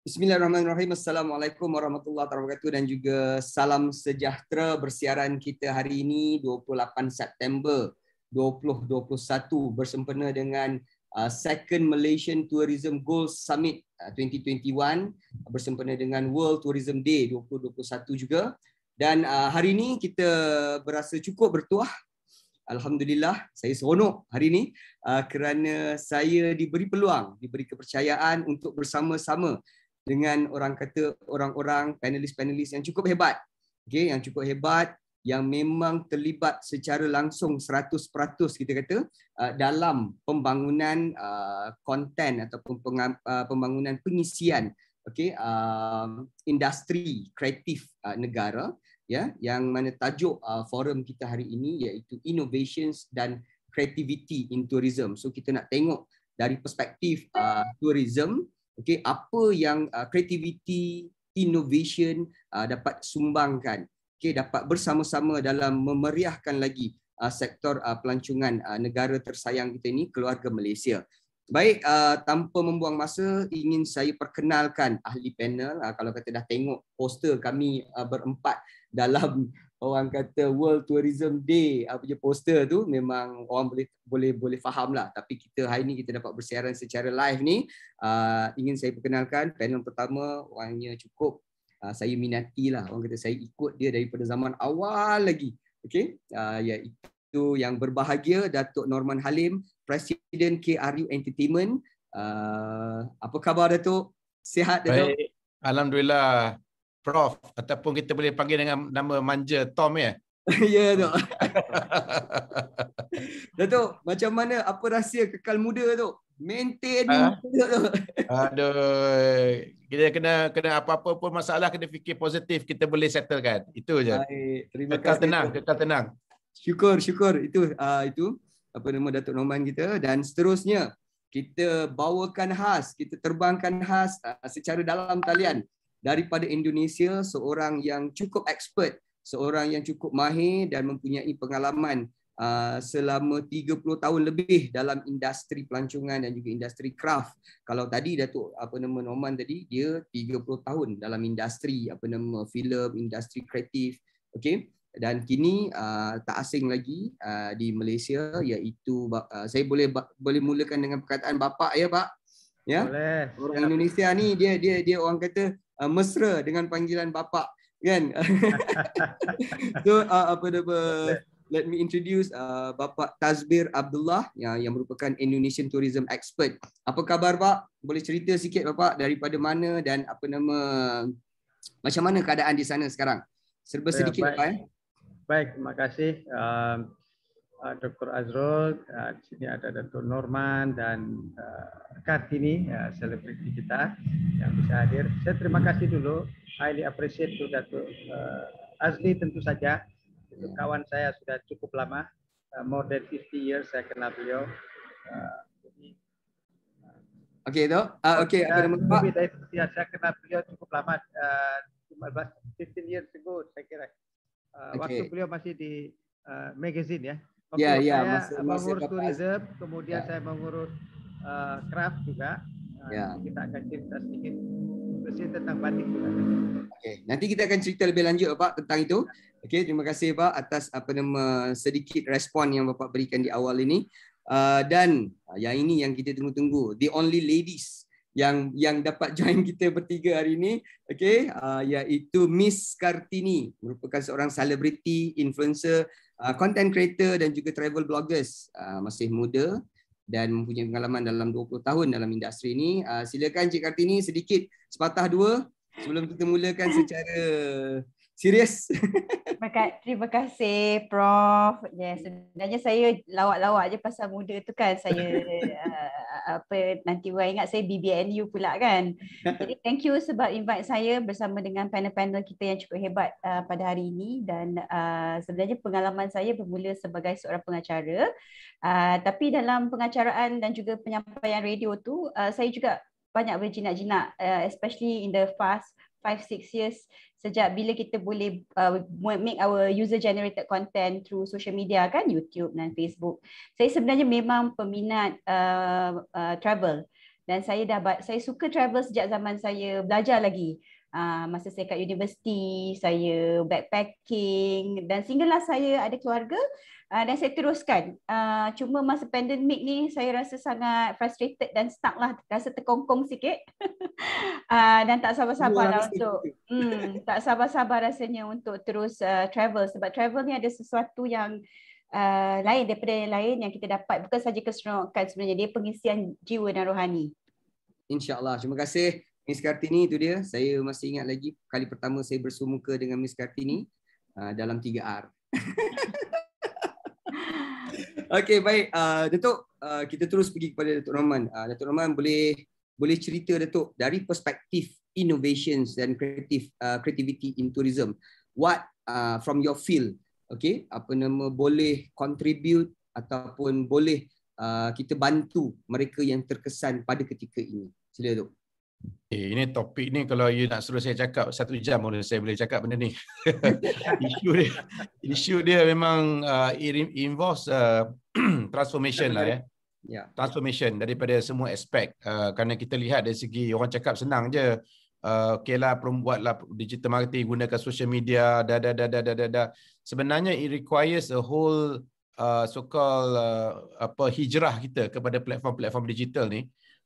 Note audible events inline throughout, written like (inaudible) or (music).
Bismillahirrahmanirrahim. Assalamualaikum warahmatullahi wabarakatuh dan juga salam sejahtera bersiaran kita hari ini 28 September 2021 bersempena dengan uh, Second Malaysian Tourism Goals Summit 2021 uh, bersempena dengan World Tourism Day 2021 juga. Dan uh, hari ini kita berasa cukup bertuah. Alhamdulillah, saya seronok hari ini kerana saya diberi peluang, diberi kepercayaan untuk bersama-sama dengan orang kata orang-orang panelis-panelis yang cukup hebat. Okey, yang cukup hebat yang memang terlibat secara langsung 100% kita kata uh, dalam pembangunan uh, konten uh, ataupun uh, pembangunan pengisian okey uh, industri kreatif uh, negara ya yeah, yang mana tajuk uh, forum kita hari ini iaitu innovations dan creativity in tourism. So kita nak tengok dari perspektif uh, tourism okay, apa yang uh, creativity, innovation uh, dapat sumbangkan, okay, dapat bersama-sama dalam memeriahkan lagi uh, sektor uh, pelancongan uh, negara tersayang kita ini, keluarga Malaysia. Baik, uh, tanpa membuang masa, ingin saya perkenalkan ahli panel. Uh, kalau kata dah tengok poster kami uh, berempat dalam orang kata World Tourism Day apa ah, je poster tu memang orang boleh boleh boleh faham lah tapi kita hari ni kita dapat bersiaran secara live ni uh, ingin saya perkenalkan panel pertama orangnya cukup uh, saya minati lah orang kata saya ikut dia daripada zaman awal lagi okey uh, iaitu yang berbahagia Datuk Norman Halim President KRU Entertainment uh, apa khabar Datuk sihat Datuk Baik. Alhamdulillah Prof ataupun kita boleh panggil dengan nama manja Tom ya. (laughs) ya tu. (laughs) Datuk, macam mana apa rahsia kekal muda tu? Maintain ha? Ah. muda tu. (laughs) Aduh. Kita kena kena apa-apa pun masalah kena fikir positif kita boleh settlekan. Itu je. Baik, terima kekal kasih. Tenang, kekal tenang, tenang. Syukur, syukur. Itu uh, itu apa nama Datuk Norman kita dan seterusnya kita bawakan khas, kita terbangkan khas uh, secara dalam talian daripada Indonesia, seorang yang cukup expert, seorang yang cukup mahir dan mempunyai pengalaman uh, selama 30 tahun lebih dalam industri pelancongan dan juga industri craft. Kalau tadi Datuk apa nama Norman tadi, dia 30 tahun dalam industri apa nama filem, industri kreatif. Okey. Dan kini uh, tak asing lagi uh, di Malaysia iaitu uh, saya boleh boleh mulakan dengan perkataan bapak ya pak ya boleh. orang Indonesia ni dia dia dia orang kata Uh, mesra dengan panggilan bapak kan (laughs) so uh, apa apa let me introduce uh, bapak Tazbir Abdullah yang yang merupakan Indonesian Tourism Expert apa khabar pak boleh cerita sikit bapak daripada mana dan apa nama macam mana keadaan di sana sekarang serba ya, sedikit ya, baik. pak ya? baik terima kasih uh... uh, eh, Dr. Azrul, uh, di sini ada Dr. Norman dan uh, Kartini, uh, selebriti kita yang bisa hadir. Saya terima kasih dulu, highly appreciate to Dr. Uh, Azli tentu saja, itu kawan saya sudah cukup lama, uh, more than 50 years saya kenal beliau. Uh, Oke, itu. Dok. Ah, oke, okay, ya, saya kenal beliau cukup lama, uh, 15, 15 years ago, saya kira. Uh, okay. Waktu beliau masih di uh, magazine ya. Okay, ya, ya, yeah, saya mengurus masih uh, tourism, kemudian saya mengurus craft juga. Uh, ya. Kita akan cerita sedikit tentang batik juga. Okay. Nanti kita akan cerita lebih lanjut Pak tentang itu. Okey, terima kasih Pak atas apa nama sedikit respon yang Bapak berikan di awal ini. Uh, dan uh, yang ini yang kita tunggu-tunggu, the only ladies yang yang dapat (laughs) join kita bertiga hari ini, okey, yaitu Miss Kartini, merupakan seorang selebriti influencer Ah, content creator dan juga travel bloggers uh, masih muda dan mempunyai pengalaman dalam 20 tahun dalam industri ini. Uh, ah, silakan Cik Kartini sedikit sepatah dua sebelum kita mulakan secara Serius. (laughs) Terima kasih Prof. Ya, yeah, sebenarnya saya lawak-lawak je pasal muda tu kan saya (laughs) uh, apa nanti orang ingat saya BBNU pula kan. Jadi thank you sebab invite saya bersama dengan panel-panel kita yang cukup hebat uh, pada hari ini dan uh, sebenarnya pengalaman saya bermula sebagai seorang pengacara. Uh, tapi dalam pengacaraan dan juga penyampaian radio tu uh, saya juga banyak berjinak-jinak uh, especially in the fast 5 6 years sejak bila kita boleh uh, make our user generated content through social media kan YouTube dan Facebook. Saya sebenarnya memang peminat uh, uh, travel dan saya dah saya suka travel sejak zaman saya belajar lagi. Ah, masa saya kat universiti, saya backpacking dan sehinggalah saya ada keluarga uh, dan saya teruskan. Uh, cuma masa pandemik ni saya rasa sangat frustrated dan stuck lah. Rasa terkongkong sikit uh, (laughs) dan tak sabar-sabar lah untuk um, tak sabar-sabar rasanya untuk terus uh, travel. Sebab travel ni ada sesuatu yang Uh, lain daripada yang lain yang kita dapat bukan saja keseronokan sebenarnya dia pengisian jiwa dan rohani. Insyaallah, Terima kasih Miss Kartini itu dia. Saya masih ingat lagi kali pertama saya bersumuka dengan Miss Kartini uh, dalam 3R. (laughs) Okey baik uh, Datuk uh, kita terus pergi kepada Datuk Rahman. Uh, Datuk Rahman boleh boleh cerita Datuk dari perspektif innovations dan creative uh, creativity in tourism. What uh, from your field. Okey, apa nama boleh contribute ataupun boleh uh, kita bantu mereka yang terkesan pada ketika ini. Sila Datuk. Eh, ini topik ni kalau you nak suruh saya cakap satu jam boleh saya boleh cakap benda ni. (laughs) isu dia isu dia memang uh, it involves uh, (clears throat) transformation lah eh. ya. Yeah. Transformation daripada semua aspek. Uh, kerana kita lihat dari segi orang cakap senang je. Uh, okay lah, perbuat lah digital marketing gunakan social media da da da da da da sebenarnya it requires a whole uh, so called uh, hijrah kita kepada platform-platform digital ni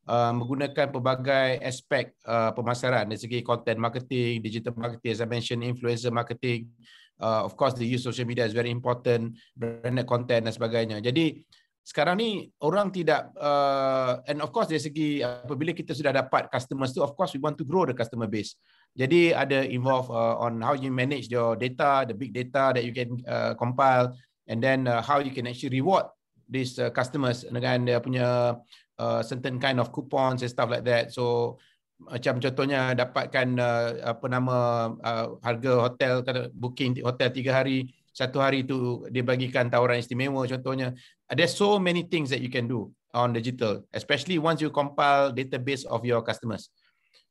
uh, menggunakan pelbagai aspek uh, pemasaran dari segi content marketing, digital marketing, as I mentioned, influencer marketing. Uh, of course, the use of social media is very important, branded content dan sebagainya. Jadi, sekarang ni orang tidak uh, and of course dari segi uh, apabila kita sudah dapat customers tu of course we want to grow the customer base jadi ada involve uh, on how you manage your data the big data that you can uh, compile and then uh, how you can actually reward these uh, customers dengan dia punya uh, certain kind of coupons and stuff like that. So macam contohnya dapatkan uh, apa nama uh, harga hotel booking hotel tiga hari satu hari tu dia bagikan tawaran istimewa contohnya ada so many things that you can do on digital especially once you compile database of your customers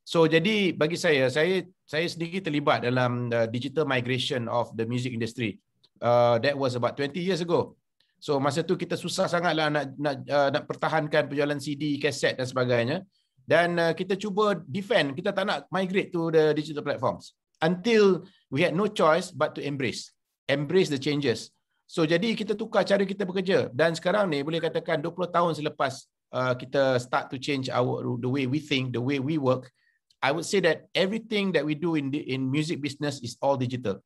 so jadi bagi saya saya saya sendiri terlibat dalam uh, digital migration of the music industry uh, that was about 20 years ago So masa tu kita susah sangatlah nak nak uh, nak pertahankan penjualan CD, kaset dan sebagainya. Dan uh, kita cuba defend, kita tak nak migrate to the digital platforms until we had no choice but to embrace embrace the changes. So jadi kita tukar cara kita bekerja dan sekarang ni boleh katakan 20 tahun selepas uh, kita start to change our the way we think, the way we work. I would say that everything that we do in the, in music business is all digital.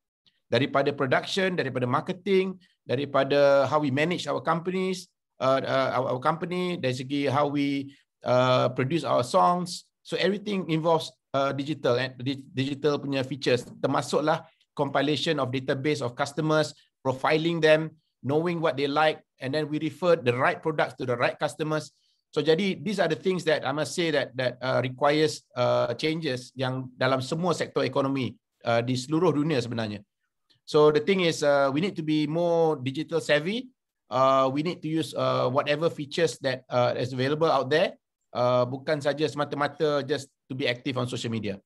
Daripada production, daripada marketing, daripada how we manage our companies uh, uh, our company dari segi how we uh, produce our songs so everything involves uh, digital and eh, di- digital punya features termasuklah compilation of database of customers profiling them knowing what they like and then we refer the right products to the right customers so jadi these are the things that i must say that that uh, requires uh, changes yang dalam semua sektor ekonomi uh, di seluruh dunia sebenarnya So the thing is, uh, we need to be more digital savvy. Uh, we need to use uh, whatever features that uh, is available out there. Uh, bukan saja semata-mata just to be active on social media.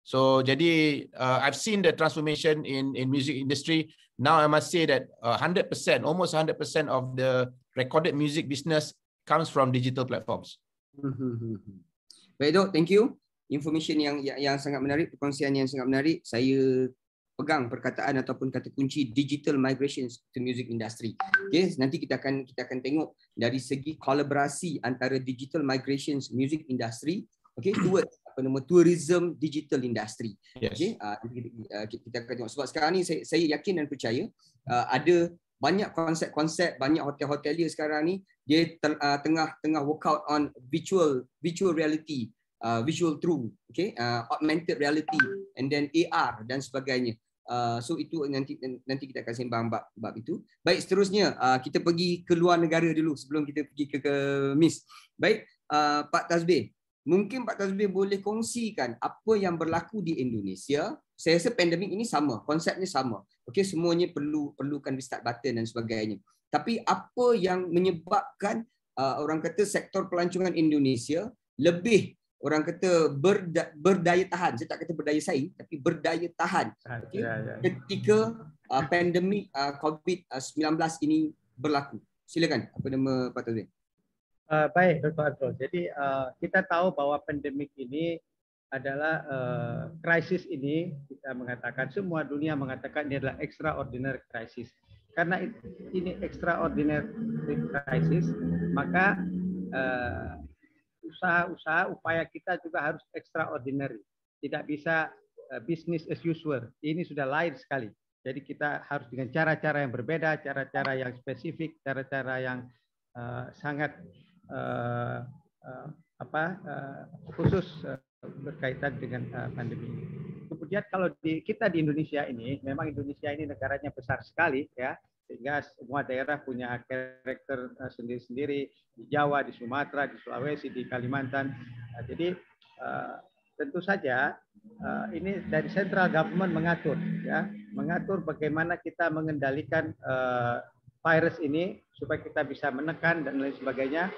So jadi uh, I've seen the transformation in in music industry. Now I must say that uh, 100%, almost 100% of the recorded music business comes from digital platforms. Hmm, hmm, hmm, Baik, Dok. Thank you. Information yang, yang yang sangat menarik, perkongsian yang sangat menarik. Saya pegang perkataan ataupun kata kunci digital migration to music industry. Okey, nanti kita akan kita akan tengok dari segi kolaborasi antara digital migrations music industry. Okey, (clears throat) dua apa nama tourism digital industry. Yes. Okay, uh, kita akan tengok. Sebab sekarang ni saya, saya yakin dan percaya uh, ada banyak konsep-konsep banyak hotel-hotelier sekarang ni dia ter, tengah tengah workout on virtual virtual reality uh, visual true okey, uh, augmented reality and then AR dan sebagainya Uh, so itu nanti nanti kita akan sembang bab bab itu. Baik seterusnya uh, kita pergi ke luar negara dulu sebelum kita pergi ke ke Miss. Baik uh, Pak Tasbih, mungkin Pak Tasbih boleh kongsikan apa yang berlaku di Indonesia. Saya rasa pandemik ini sama, konsepnya sama. Okey semuanya perlu perlukan restart button dan sebagainya. Tapi apa yang menyebabkan uh, orang kata sektor pelancongan Indonesia lebih orang kata berda, berdaya tahan saya tak kata berdaya saing tapi berdaya tahan okay? ya, ya. ketika uh, pandemik uh, COVID-19 ini berlaku silakan apa nama Pak Tuan Uh, baik, Dr. Abdul. Jadi uh, kita tahu bahawa pandemik ini adalah uh, krisis ini kita mengatakan semua dunia mengatakan ini adalah extraordinary crisis. Karena ini extraordinary crisis, maka uh, usaha-usaha upaya kita juga harus extraordinary. Tidak bisa eh, business as usual. Ini sudah lain sekali. Jadi kita harus dengan cara-cara yang berbeda, cara-cara yang spesifik, cara-cara yang uh, sangat uh, uh, apa uh, khusus uh, berkaitan dengan uh, pandemi ini. Kemudian kalau di, kita di Indonesia ini, memang Indonesia ini negaranya besar sekali ya sehingga semua daerah punya karakter eh, sendiri-sendiri di Jawa, di Sumatera, di Sulawesi, di Kalimantan. Nah, jadi uh, tentu saja uh, ini dari central government mengatur ya, mengatur bagaimana kita mengendalikan uh, virus ini supaya kita bisa menekan dan lain sebagainya.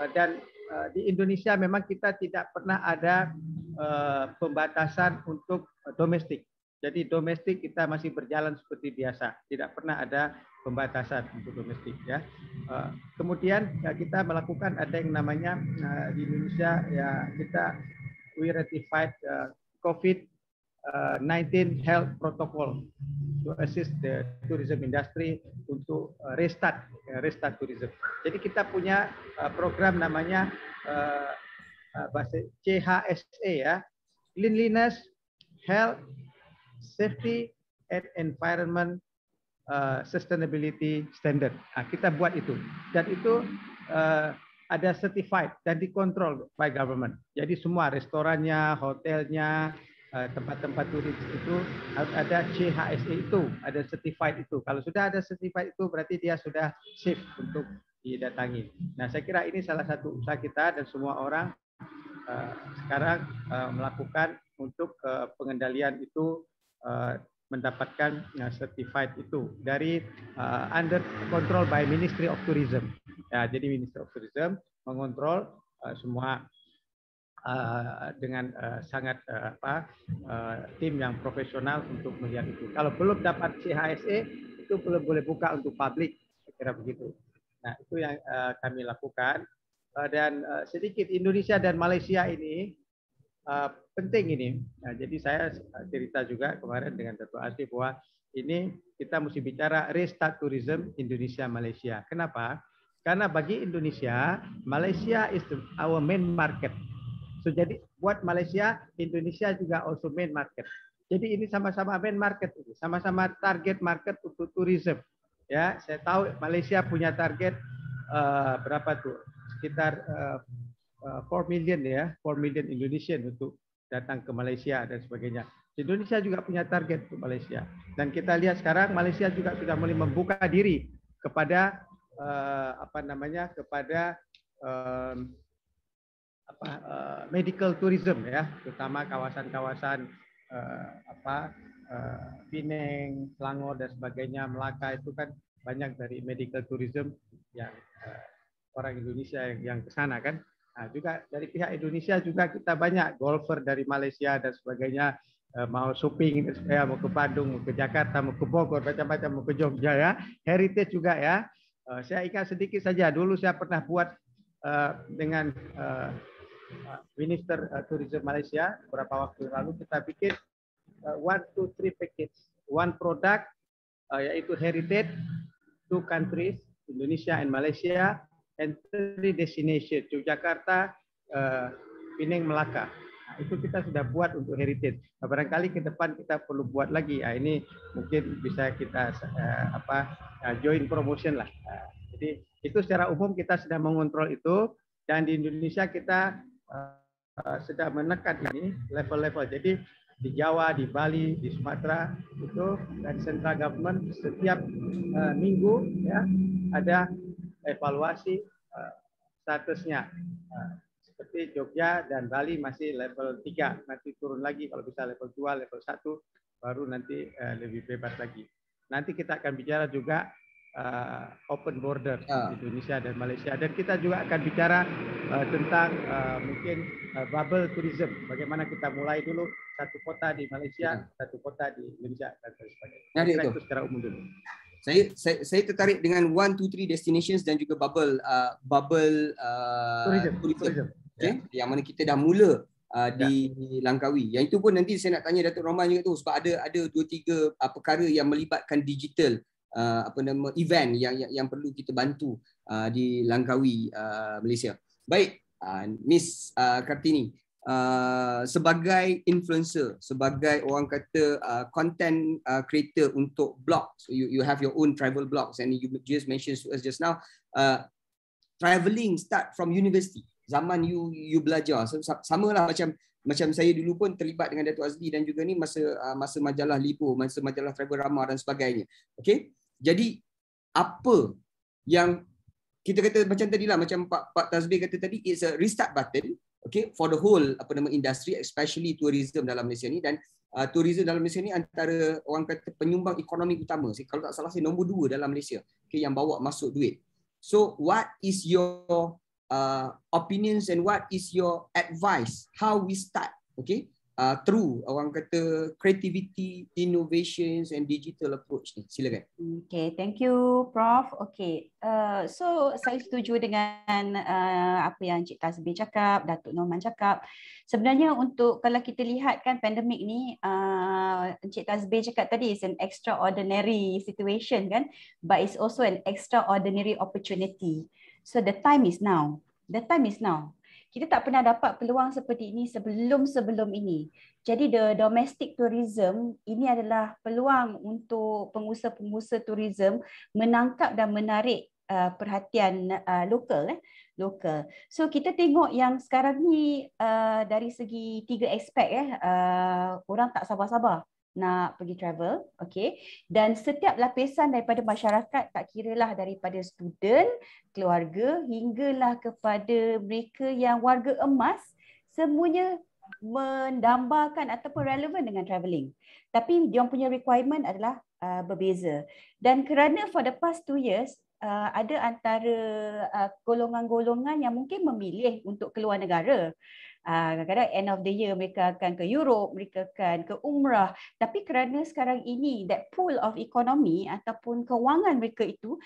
Uh, dan uh, di Indonesia memang kita tidak pernah ada uh, pembatasan untuk domestik jadi domestik kita masih berjalan seperti biasa, tidak pernah ada pembatasan untuk domestik ya. Eh, kemudian ya, kita melakukan ada yang namanya eh, di Indonesia ya kita we ratified eh, COVID 19 health protocol to assist the tourism industry untuk restart ya, restart tourism. Jadi kita punya program namanya CHSE ya, cleanliness, health, safety and environment uh, sustainability standard. Nah, kita buat itu dan itu uh, ada certified dan dikontrol by government. Jadi semua restorannya, hotelnya, uh, tempat-tempat turis itu harus ada CHSE itu, ada certified itu. Kalau sudah ada certified itu berarti dia sudah safe untuk didatangi. Nah, saya kira ini salah satu usaha kita dan semua orang uh, sekarang uh, melakukan untuk uh, pengendalian itu Eh, mendapatkan eh, certified itu dari eh, under control by Ministry of Tourism. Ya, jadi Ministry of Tourism mengontrol semua dengan sangat apa tim yang profesional untuk melihat itu. Kalau belum dapat CHSE itu belum boleh buka untuk publik, kira begitu. Nah itu yang kami lakukan dan sedikit Indonesia dan Malaysia ini uh, penting ini. Nah, jadi saya cerita juga kemarin dengan Dato' Asli bahwa ini kita mesti bicara restart tourism Indonesia Malaysia. Kenapa? Karena bagi Indonesia, Malaysia is the, our main market. So, jadi buat Malaysia, Indonesia juga also main market. Jadi ini sama-sama main market ini, sama-sama target market untuk tourism. Ya, saya tahu Malaysia punya target uh, berapa tuh? Sekitar uh, 4 eh, million ya, 4 million Indonesian untuk datang ke Malaysia dan sebagainya. Indonesia juga punya target untuk Malaysia. Dan kita lihat sekarang Malaysia juga sudah mulai membuka diri kepada eh, apa namanya kepada eh, apa, eh, medical tourism ya, terutama kawasan-kawasan eh, apa eh, uh, Selangor dan sebagainya, Melaka itu kan banyak dari medical tourism yang eh, orang Indonesia yang, yang ke sana kan. Nah, juga dari pihak Indonesia juga kita banyak golfer dari Malaysia dan sebagainya eh, mau shopping ya, mau ke Bandung, mau ke Jakarta, mau ke Bogor, macam-macam, mau ke Jogja ya. Heritage juga ya. Eh, saya ingat sedikit saja. Dulu saya pernah buat eh, dengan Minister Tourism Malaysia beberapa waktu lalu kita bikin one two three package, one product yaitu heritage two countries Indonesia and Malaysia Entry three destination Yogyakarta, uh, eh, Pineng, Melaka. Nah, itu kita sudah buat untuk heritage. Nah, barangkali ke depan kita perlu buat lagi. Nah, ini mungkin bisa kita uh, apa uh, join promotion lah. Nah, jadi itu secara umum kita sudah mengontrol itu dan di Indonesia kita uh, uh, sedang menekan ini level-level. Jadi di Jawa, di Bali, di Sumatera itu dan sentra government setiap uh, minggu ya ada evaluasi eh, statusnya. Nah, seperti Jogja dan Bali masih level 3, nanti turun lagi kalau bisa level 2, level 1, baru nanti eh, lebih bebas lagi. Nanti kita akan bicara juga uh, open border ah. di Indonesia dan Malaysia dan kita juga akan bicara tentang mungkin bubble tourism bagaimana kita mulai dulu satu kota di Malaysia iya. satu kota di Indonesia dan sebagainya. Nah, itu secara umum dulu. saya, saya saya tertarik dengan one two three destinations dan juga bubble uh, bubble uh, tourism, tourism. Okay? Yeah. yang mana kita dah mula uh, yeah. di Langkawi. Yang itu pun nanti saya nak tanya Datuk Rahman juga tu sebab ada ada dua tiga uh, perkara yang melibatkan digital uh, apa nama event yang yang, yang perlu kita bantu uh, di Langkawi uh, Malaysia. Baik, uh, Miss uh, Kartini, Uh, sebagai influencer, sebagai orang kata uh, content uh, creator untuk blog, So you you have your own travel blogs and you just mentioned to us just now uh, traveling start from university. Zaman you you belajar sama lah macam macam saya dulu pun terlibat dengan Datuk Azli dan juga ni masa uh, masa majalah Lipo, masa majalah Travel Ramah dan sebagainya. Okay, Jadi apa yang kita kata macam tadi lah macam Pak Pak Tazbi kata tadi it's a restart button okay for the whole apa nama industri especially tourism dalam Malaysia ni dan uh, tourism dalam Malaysia ni antara orang kata penyumbang ekonomi utama sih. kalau tak salah sih nombor dua dalam Malaysia okay yang bawa masuk duit so what is your uh, opinions and what is your advice how we start okay uh, ah, through orang kata creativity, innovations and digital approach ni. Silakan. Okay, thank you Prof. Okay, uh, so saya setuju dengan uh, apa yang Cik Tazmi cakap, Datuk Norman cakap. Sebenarnya untuk kalau kita lihat kan pandemik ni, uh, Cik Tazmi cakap tadi is an extraordinary situation kan, but it's also an extraordinary opportunity. So the time is now. The time is now kita tak pernah dapat peluang seperti ini sebelum-sebelum ini. Jadi the domestic tourism ini adalah peluang untuk pengusaha-pengusaha tourism menangkap dan menarik uh, perhatian uh, lokal eh lokal. So kita tengok yang sekarang ni uh, dari segi tiga aspek eh uh, orang tak sabar-sabar nak pergi travel, okay. Dan setiap lapisan daripada masyarakat, tak kira lah daripada student, keluarga, hinggalah kepada mereka yang warga emas, semuanya mendambakan ataupun relevan dengan travelling. Tapi dia punya requirement adalah uh, berbeza. Dan kerana for the past two years, uh, ada antara uh, golongan-golongan uh, yang mungkin memilih untuk keluar negara. Ah, kadang-kadang end of the year mereka akan ke Europe, mereka akan ke Umrah. Tapi kerana sekarang ini that pool of economy ataupun kewangan mereka itu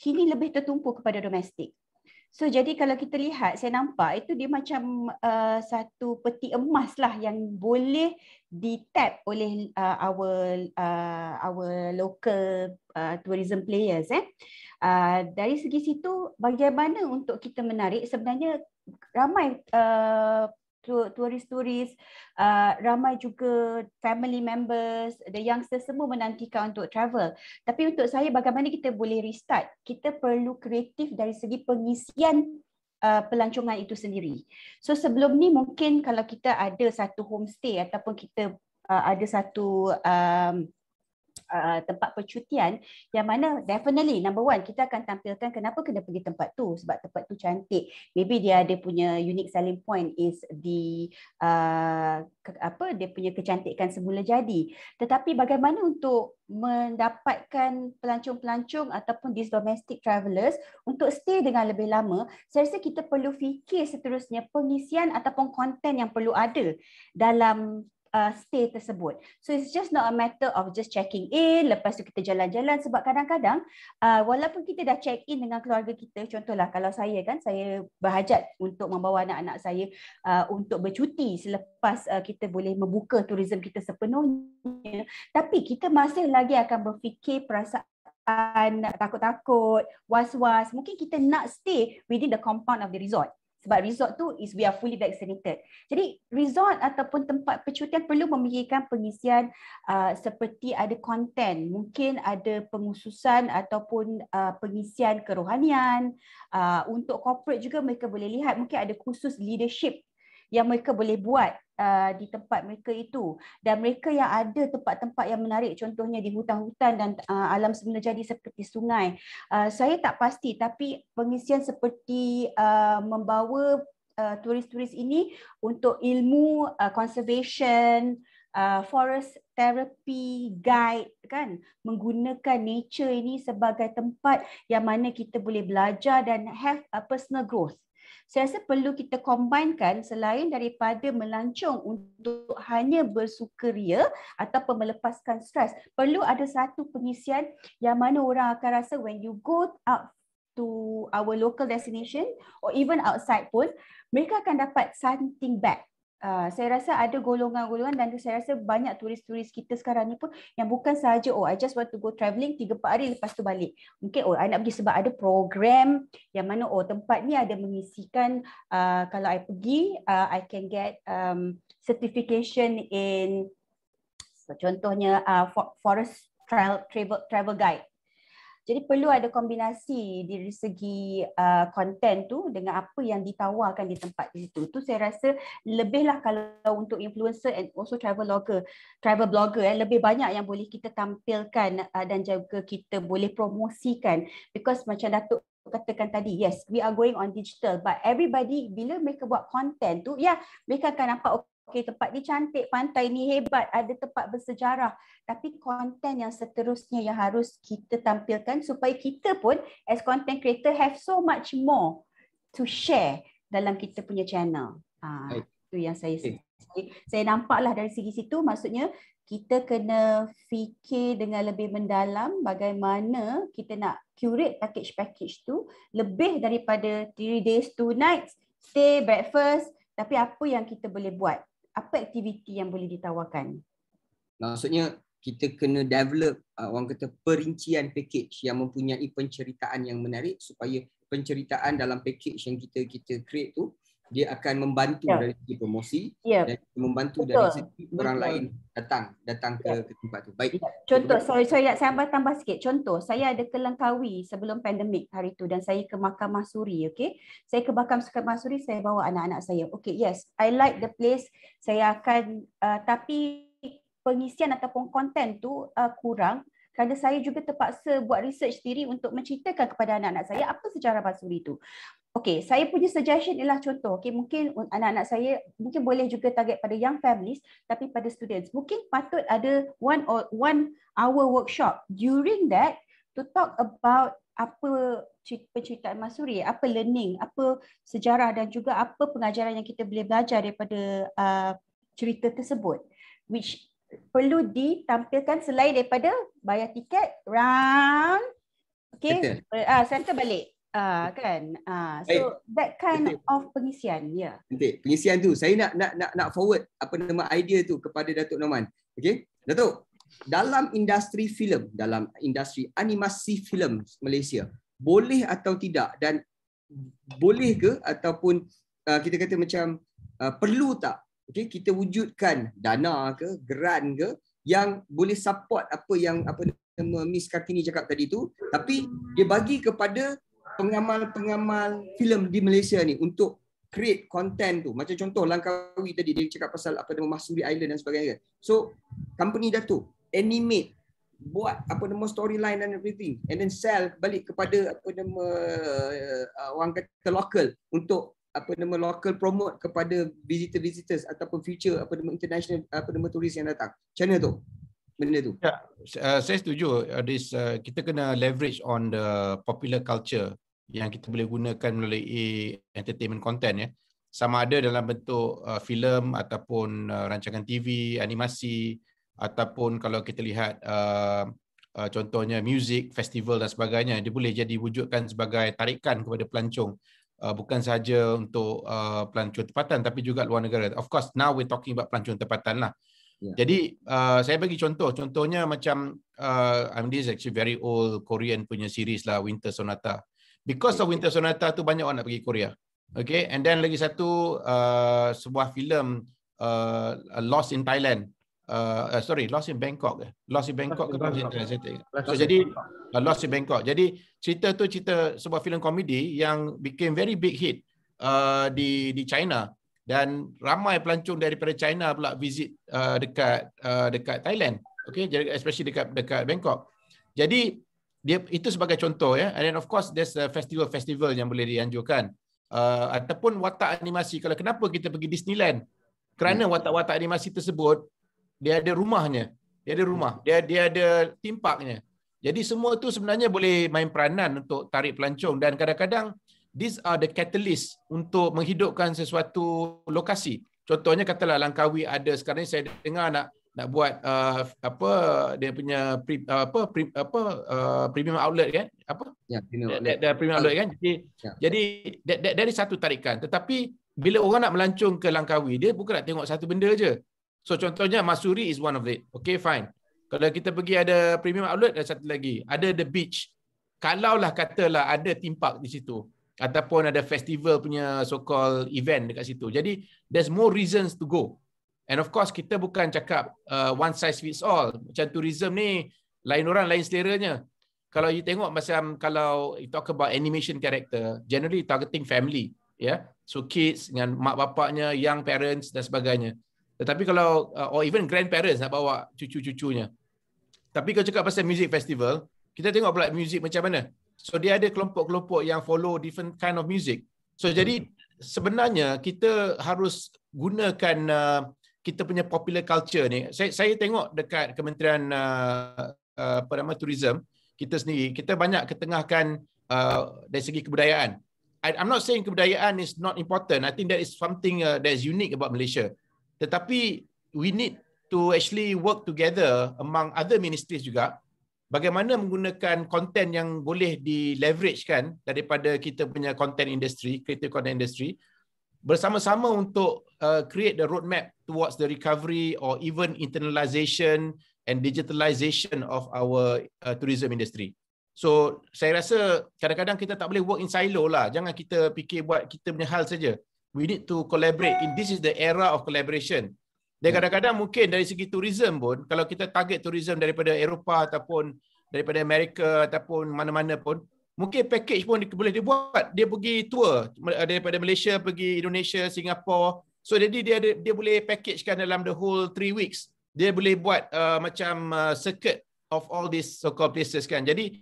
kini lebih tertumpu kepada domestik. So jadi kalau kita lihat, saya nampak itu dia macam uh, satu peti emas lah yang boleh di tap oleh uh, our uh, our local uh, tourism players. Eh. Uh, dari segi situ, bagaimana untuk kita menarik sebenarnya ramai uh, turis-turis, uh, ramai juga family members, the youngsters semua menantikan untuk travel. Tapi untuk saya bagaimana kita boleh restart? Kita perlu kreatif dari segi pengisian Uh, pelancongan itu sendiri. So sebelum ni mungkin kalau kita ada satu homestay ataupun kita uh, ada satu um, uh, tempat percutian yang mana definitely number one kita akan tampilkan kenapa kena pergi tempat tu sebab tempat tu cantik maybe dia ada punya unique selling point is the uh, ke, apa dia punya kecantikan semula jadi tetapi bagaimana untuk mendapatkan pelancong-pelancong ataupun these domestic travellers untuk stay dengan lebih lama saya rasa kita perlu fikir seterusnya pengisian ataupun konten yang perlu ada dalam uh, stay tersebut. So it's just not a matter of just checking in, lepas tu kita jalan-jalan sebab kadang-kadang uh, walaupun kita dah check in dengan keluarga kita, contohlah kalau saya kan, saya berhajat untuk membawa anak-anak saya uh, untuk bercuti selepas uh, kita boleh membuka turism kita sepenuhnya. Tapi kita masih lagi akan berfikir perasaan takut-takut, was-was, mungkin kita nak stay within the compound of the resort sebab resort tu is we are fully vaccinated. Jadi resort ataupun tempat percutian perlu memikirkan pengisian uh, seperti ada konten, mungkin ada pengususan ataupun uh, pengisian kerohanian. Uh, untuk corporate juga mereka boleh lihat mungkin ada khusus leadership yang mereka boleh buat uh, di tempat mereka itu dan mereka yang ada tempat-tempat yang menarik contohnya di hutan-hutan dan uh, alam semula jadi seperti sungai uh, saya tak pasti tapi pengisian seperti uh, membawa uh, turis-turis ini untuk ilmu uh, conservation uh, forest therapy, guide kan menggunakan nature ini sebagai tempat yang mana kita boleh belajar dan have a personal growth saya rasa perlu kita combinekan selain daripada melancong untuk hanya bersukaria atau melepaskan stres, perlu ada satu pengisian yang mana orang akan rasa when you go out to our local destination or even outside pun, mereka akan dapat something back. Uh, saya rasa ada golongan-golongan dan saya rasa banyak turis-turis kita sekarang ni pun yang bukan sahaja oh I just want to go travelling 3 4 hari lepas tu balik. Mungkin oh I nak pergi sebab ada program yang mana oh tempat ni ada mengisikan uh, kalau I pergi uh, I can get um, certification in so contohnya uh, forest travel travel guide jadi perlu ada kombinasi dari segi konten uh, tu dengan apa yang ditawarkan di tempat itu. Tu saya rasa lebihlah kalau untuk influencer and also travel blogger, travel blogger eh lebih banyak yang boleh kita tampilkan uh, dan juga kita boleh promosikan because macam Datuk katakan tadi yes we are going on digital but everybody bila mereka buat konten tu ya yeah, mereka akan nampak okay, okay, tempat ni cantik, pantai ni hebat, ada tempat bersejarah. Tapi konten yang seterusnya yang harus kita tampilkan supaya kita pun as content creator have so much more to share dalam kita punya channel. Ha, itu yang saya okay. saya nampaklah dari segi situ maksudnya kita kena fikir dengan lebih mendalam bagaimana kita nak curate package-package tu lebih daripada 3 days 2 nights stay breakfast tapi apa yang kita boleh buat apa aktiviti yang boleh ditawarkan? Maksudnya kita kena develop uh, orang kata perincian package yang mempunyai penceritaan yang menarik supaya penceritaan dalam package yang kita kita create tu dia akan membantu ya. dari segi promosi ya. dan membantu Betul. dari segi orang lain datang datang ke, ya. ke tempat tu. Baik. Ya. Contoh ya, saya saya nak saya tambah sikit. Contoh saya ada ke Langkawi sebelum pandemik hari tu dan saya ke Makam Suri okey. Saya ke Makam Mahkamah Suri saya bawa anak-anak saya. Okey yes, I like the place. Saya akan uh, tapi pengisian ataupun konten tu uh, kurang kerana saya juga terpaksa buat research sendiri untuk menceritakan kepada anak-anak saya apa sejarah Basuri itu. Okay, saya punya suggestion ialah contoh, okay, mungkin anak-anak saya mungkin boleh juga target pada young families tapi pada students. Mungkin patut ada one or one hour workshop during that to talk about apa penceritaan Masuri, apa learning, apa sejarah dan juga apa pengajaran yang kita boleh belajar daripada uh, cerita tersebut which perlu ditampilkan selain daripada bayar tiket round okey ah uh, center balik Ah, kan uh, so Baik. that kind Baik. of pengisian ya yeah. Baik. pengisian tu saya nak nak nak nak forward apa nama idea tu kepada Datuk Norman okey Datuk dalam industri filem dalam industri animasi filem Malaysia boleh atau tidak dan boleh ke ataupun uh, kita kata macam uh, perlu tak okey kita wujudkan dana ke grant ke yang boleh support apa yang apa nama Miss Kartini cakap tadi tu tapi dia bagi kepada pengamal-pengamal filem di Malaysia ni untuk create content tu. Macam contoh Langkawi tadi dia cakap pasal apa nama Masuri Island dan sebagainya. So company dah tu animate buat apa nama storyline and everything and then sell balik kepada apa nama uh, orang kata local untuk apa nama local promote kepada visitor visitors ataupun future apa nama international apa nama turis yang datang. Channel tu. Benda tu. Ya, yeah. uh, saya setuju uh, this uh, kita kena leverage on the popular culture yang kita boleh gunakan melalui entertainment content ya sama ada dalam bentuk uh, filem ataupun uh, rancangan TV animasi ataupun kalau kita lihat uh, uh, contohnya music festival dan sebagainya dia boleh jadi wujudkan sebagai tarikan kepada pelancong uh, bukan sahaja untuk uh, pelancong tempatan tapi juga luar negara of course now we're talking about pelancong tempatan lah Yeah. Jadi uh, saya bagi contoh, contohnya macam uh, I mean, this is actually very old Korean punya series lah Winter Sonata because of Winter Sonata tu banyak orang nak pergi Korea. Okay, and then lagi satu uh, sebuah filem uh, Lost in Thailand. Uh, uh sorry, Lost in Bangkok. Lost in Bangkok. Lost in Bangkok. Lost in Bangkok. So, jadi uh, Lost in Bangkok. Jadi cerita tu cerita sebuah filem komedi yang became very big hit uh, di di China dan ramai pelancong daripada China pula visit uh, dekat uh, dekat Thailand. Okay, especially dekat dekat Bangkok. Jadi dia itu sebagai contoh ya and then of course there's a festival festival yang boleh dianjurkan uh, ataupun watak animasi kalau kenapa kita pergi Disneyland kerana hmm. watak-watak animasi tersebut dia ada rumahnya dia ada rumah hmm. dia dia ada timpaknya jadi semua itu sebenarnya boleh main peranan untuk tarik pelancong dan kadang-kadang these are the catalyst untuk menghidupkan sesuatu lokasi contohnya katalah Langkawi ada sekarang ini saya dengar nak nak buat uh, apa dia punya pre, uh, apa pre, apa uh, premium outlet kan apa ya yeah, premium outlet kan jadi yeah. jadi that, that, that is satu tarikan tetapi bila orang nak melancung ke Langkawi dia bukan nak tengok satu benda aje so contohnya Masuri is one of it okay fine kalau kita pergi ada premium outlet ada satu lagi ada the beach kalaulah katalah ada timpak di situ ataupun ada festival punya so called event dekat situ jadi there's more reasons to go And of course kita bukan cakap uh, one size fits all. Macam tourism ni lain orang lain seleranya. Kalau you tengok macam kalau you talk about animation character, generally targeting family, yeah. So kids dengan mak bapaknya, young parents dan sebagainya. Tetapi kalau uh, or even grandparents nak bawa cucu-cucunya. Tapi kalau cakap pasal music festival, kita tengok pula music macam mana. So dia ada kelompok-kelompok yang follow different kind of music. So hmm. jadi sebenarnya kita harus gunakan uh, kita punya popular culture ni saya saya tengok dekat kementerian uh, uh, apa nama tourism kita sendiri kita banyak ketengahkan uh, dari segi kebudayaan I, i'm not saying kebudayaan is not important i think that is something uh, that is unique about malaysia tetapi we need to actually work together among other ministries juga bagaimana menggunakan content yang boleh di leverage kan daripada kita punya content industry creative content industry bersama-sama untuk uh, create the roadmap towards the recovery or even internalization and digitalization of our uh, tourism industry. So saya rasa kadang-kadang kita tak boleh work in silo lah. Jangan kita fikir buat kita punya hal saja. We need to collaborate in this is the era of collaboration. Dan kadang-kadang mungkin dari segi tourism pun kalau kita target tourism daripada Eropah ataupun daripada Amerika ataupun mana-mana pun mungkin package pun dia, boleh dibuat dia pergi tour eh, daripada Malaysia pergi Indonesia Singapura so jadi dia dia, dia boleh packagekan dalam the whole three weeks dia boleh buat uh, macam uh, circuit of all these so called places kan jadi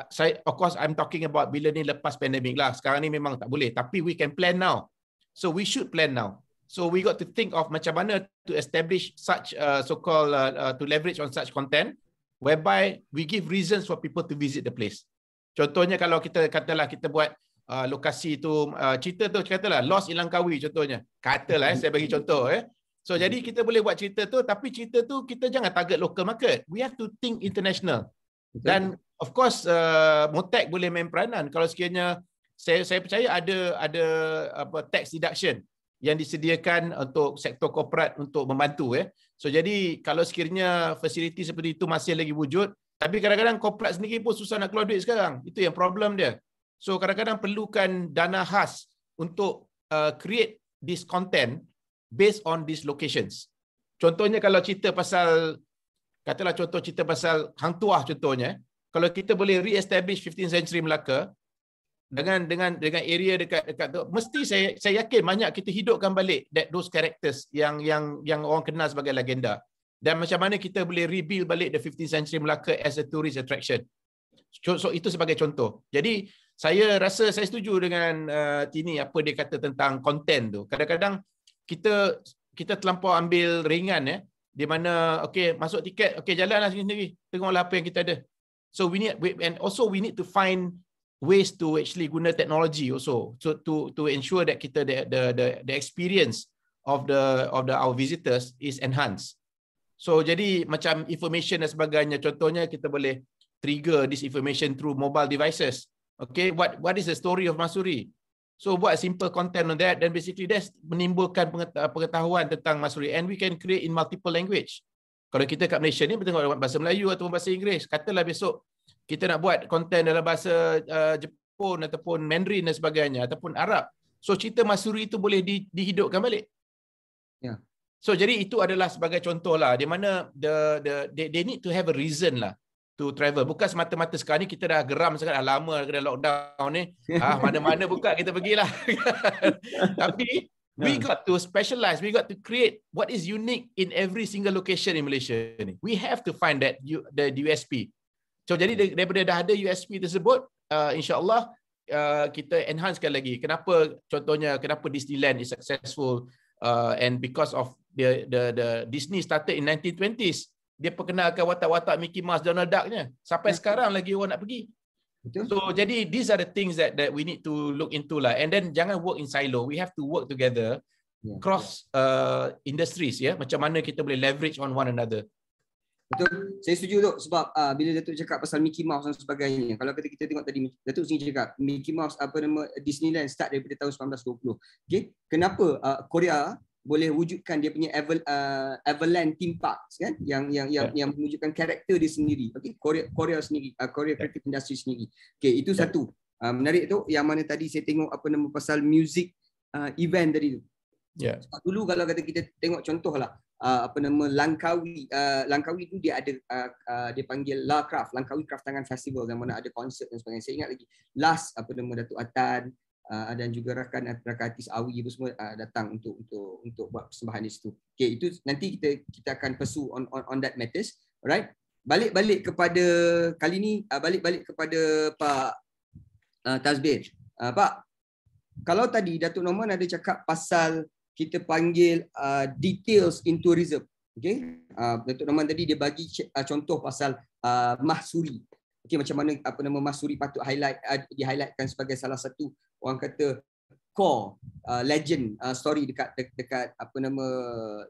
uh, saya of course I'm talking about bila ni lepas pandemik lah sekarang ni memang tak boleh tapi we can plan now so we should plan now so we got to think of macam mana to establish such uh, so called uh, uh, to leverage on such content whereby we give reasons for people to visit the place Contohnya kalau kita katalah kita buat uh, lokasi tu uh, cerita tu katalah Lost Ilang Kawi contohnya. Katalah eh, saya bagi contoh eh. So hmm. jadi kita boleh buat cerita tu tapi cerita tu kita jangan target local market. We have to think international. Dan of course uh, Motec boleh main peranan kalau sekiranya saya saya percaya ada ada apa tax deduction yang disediakan untuk sektor korporat untuk membantu eh. So jadi kalau sekiranya fasiliti seperti itu masih lagi wujud, tapi kadang-kadang korporat sendiri pun susah nak keluar duit sekarang. Itu yang problem dia. So kadang-kadang perlukan dana khas untuk uh, create this content based on these locations. Contohnya kalau cerita pasal, katalah contoh cerita pasal Hang Tuah contohnya, kalau kita boleh re-establish 15th century Melaka dengan dengan dengan area dekat dekat tu, mesti saya saya yakin banyak kita hidupkan balik that those characters yang yang yang orang kenal sebagai legenda dan macam mana kita boleh rebuild balik the 15th century Melaka as a tourist attraction. So itu sebagai contoh. Jadi saya rasa saya setuju dengan uh, Tini apa dia kata tentang content tu. Kadang-kadang kita kita terlampau ambil ringan ya. Eh, di mana okey masuk tiket okey jalanlah sendiri tengoklah apa yang kita ada. So we need and also we need to find ways to actually guna technology also so to to ensure that kita the the the, the experience of the of the our visitors is enhanced. So jadi macam information dan sebagainya contohnya kita boleh trigger this information through mobile devices. Okay, what what is the story of Masuri? So buat simple content on that, then basically that menimbulkan pengetahuan tentang Masuri. And we can create in multiple language. Kalau kita kat Malaysia ni, tengok bahasa Melayu atau bahasa Inggeris, katalah besok kita nak buat content dalam bahasa uh, Jepun ataupun Mandarin dan sebagainya, ataupun Arab. So cerita Masuri itu boleh di, dihidupkan balik. Ya. Yeah. So jadi itu adalah sebagai contoh lah di mana the, the they, they need to have a reason lah to travel. Bukan semata-mata sekarang ni kita dah geram sangat ah, lah dah lama kena lockdown ni. (laughs) ah mana-mana buka kita pergilah. (laughs) Tapi we got to specialize, we got to create what is unique in every single location in Malaysia ni. We have to find that U, the, USP. So jadi daripada dah ada USP tersebut, uh, insya-Allah uh, kita enhancekan lagi. Kenapa contohnya kenapa Disneyland is successful? uh, and because of the, the the Disney started in 1920s dia perkenalkan watak-watak Mickey Mouse Donald Ducknya sampai Betul. sekarang lagi orang nak pergi Betul. so jadi these are the things that that we need to look into lah and then jangan work in silo we have to work together cross uh, industries ya yeah? macam mana kita boleh leverage on one another Betul. Saya setuju tu sebab uh, bila Datuk cakap pasal Mickey Mouse dan sebagainya. Kalau kata kita tengok tadi Datuk sendiri cakap Mickey Mouse apa nama Disneyland start daripada tahun 1920. Okey. Kenapa uh, Korea boleh wujudkan dia punya Ever, uh, ah, Everland theme park kan yang yang yang yeah. yang mewujudkan karakter dia sendiri. Okey. Korea Korea sendiri, uh, Korea ya. creative yeah. industry sendiri. Okey, itu yeah. satu. Uh, menarik tu yang mana tadi saya tengok apa nama pasal music uh, event tadi tu. Ya. Yeah. Dulu kalau kata kita tengok contohlah uh, apa nama Langkawi uh, Langkawi tu dia ada uh, uh, dia panggil La Craft Langkawi Kraftangan Festival yang mana ada konsert dan sebagainya. Saya ingat lagi last apa nama Datuk Atan uh, dan juga rakan rakan artis Awi itu semua uh, datang untuk untuk untuk buat persembahan di situ. Okay, itu nanti kita kita akan pesu on on on that matters. Alright. Balik-balik kepada kali ni uh, balik-balik kepada Pak uh, Tazbir. Uh, Pak kalau tadi Datuk Norman ada cakap pasal kita panggil uh, details in tourism. Okay, uh, Datuk Norman tadi dia bagi uh, contoh pasal uh, mahsuri. Okay, macam mana apa nama mahsuri patut highlight uh, di-highlightkan sebagai salah satu orang kata core uh, legend uh, story dekat de- dekat apa nama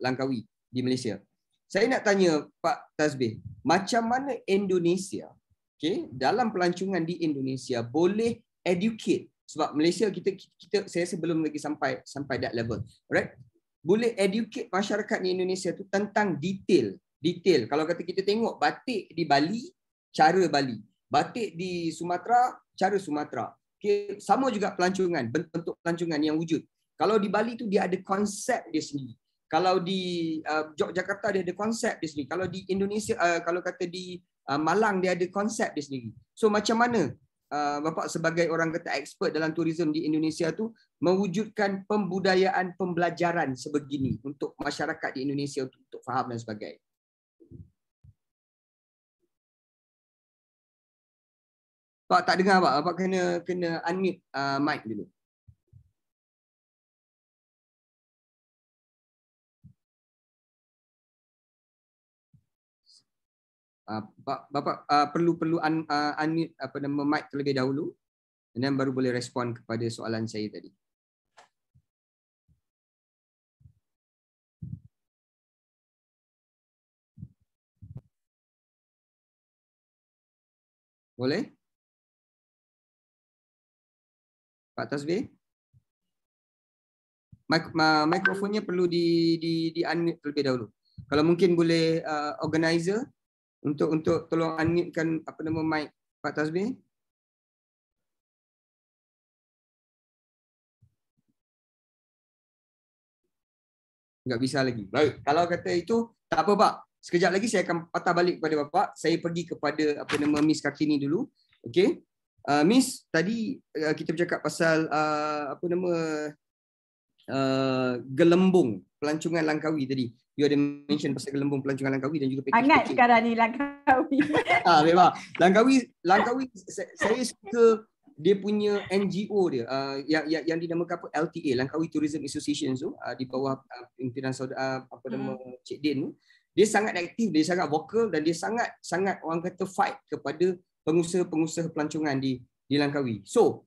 Langkawi di Malaysia. Saya nak tanya Pak Tasbih, macam mana Indonesia okay, dalam pelancongan di Indonesia boleh educate sebab Malaysia kita kita saya sebelum lagi sampai sampai that level right boleh educate masyarakat di Indonesia tu tentang detail detail kalau kata kita tengok batik di Bali cara Bali batik di Sumatera cara Sumatera okay. sama juga pelancongan bentuk pelancongan yang wujud kalau di Bali tu dia ada konsep dia sendiri kalau di uh, Jakarta dia ada konsep dia sendiri kalau di Indonesia uh, kalau kata di uh, Malang dia ada konsep dia sendiri so macam mana Uh, bapak sebagai orang kata expert dalam tourism di Indonesia tu mewujudkan pembudayaan pembelajaran sebegini untuk masyarakat di Indonesia untuk, untuk faham dan sebagainya. Pak tak dengar Pak. Bapak kena kena unmute uh, mic dulu. Bapak uh, ah, perlu perlu un, uh, unmute apa nama mic terlebih dahulu dan baru boleh respon kepada soalan saya tadi. Boleh? Pak Tasbih? Mik ma ah, mikrofonnya perlu di di di unmute terlebih dahulu. Kalau mungkin boleh uh, organizer untuk untuk tolong unmutekan apa nama mic Pak Tasbih. Enggak bisa lagi. Baik, kalau kata itu tak apa pak. Sekejap lagi saya akan patah balik kepada bapak. Saya pergi kepada apa nama Miss Kartini dulu. Okey. Uh, Miss, tadi uh, kita bercakap pasal uh, apa nama uh, gelembung pelancongan Langkawi tadi you ada mention pasal gelembung pelancongan Langkawi dan juga package. Angat package. sekarang ni Langkawi. (laughs) ah memang. Langkawi Langkawi saya suka dia punya NGO dia uh, yang, yang yang dinamakan apa LTA Langkawi Tourism Association tu so, uh, ah, di bawah ah, pimpinan uh, uh, apa nama hmm. Cik Din tu dia sangat aktif dia sangat vokal dan dia sangat sangat orang kata fight kepada pengusaha-pengusaha pelancongan di di Langkawi. So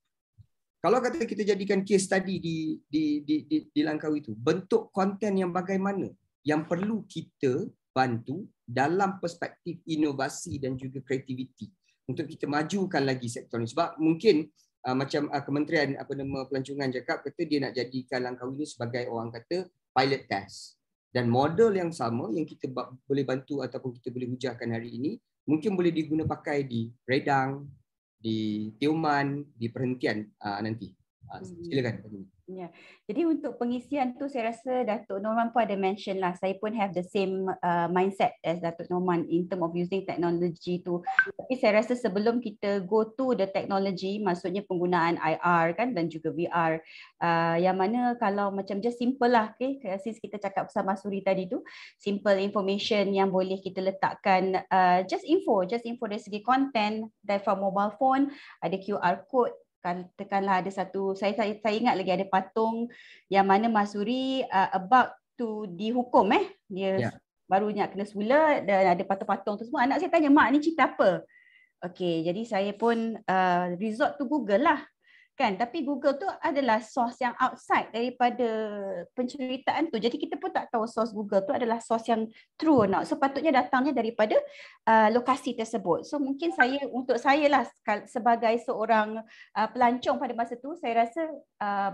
kalau kata kita jadikan case study di di di di, di Langkawi tu bentuk konten yang bagaimana yang perlu kita bantu dalam perspektif inovasi dan juga kreativiti untuk kita majukan lagi sektor ini sebab mungkin uh, macam uh, kementerian apa nama pelancongan cakap kata dia nak jadikan langkawi ini sebagai orang kata pilot test dan model yang sama yang kita boleh bantu ataupun kita boleh hujahkan hari ini mungkin boleh diguna pakai di redang di tioman di perhentian uh, nanti uh, silakan hmm. Ya. Jadi untuk pengisian tu saya rasa Datuk Norman pun ada mention lah. Saya pun have the same uh, mindset as Datuk Norman in term of using technology tu. Tapi saya rasa sebelum kita go to the technology, maksudnya penggunaan IR kan dan juga VR uh, yang mana kalau macam just simple lah okay. since kita cakap pasal Masuri tadi tu, simple information yang boleh kita letakkan uh, just info, just info dari segi content dari mobile phone, ada QR code Tekanlah ada satu saya saya, saya ingat lagi ada patung yang mana Masuri uh, about to dihukum eh dia yeah. baru nak kena sula dan ada patung-patung tu semua anak saya tanya mak ni cerita apa okey jadi saya pun uh, resort to google lah kan tapi google tu adalah source yang outside daripada penceritaan tu jadi kita pun tak tahu source google tu adalah source yang true not sepatutnya so, datangnya daripada uh, lokasi tersebut so mungkin saya untuk saya lah sebagai seorang uh, pelancong pada masa tu saya rasa uh,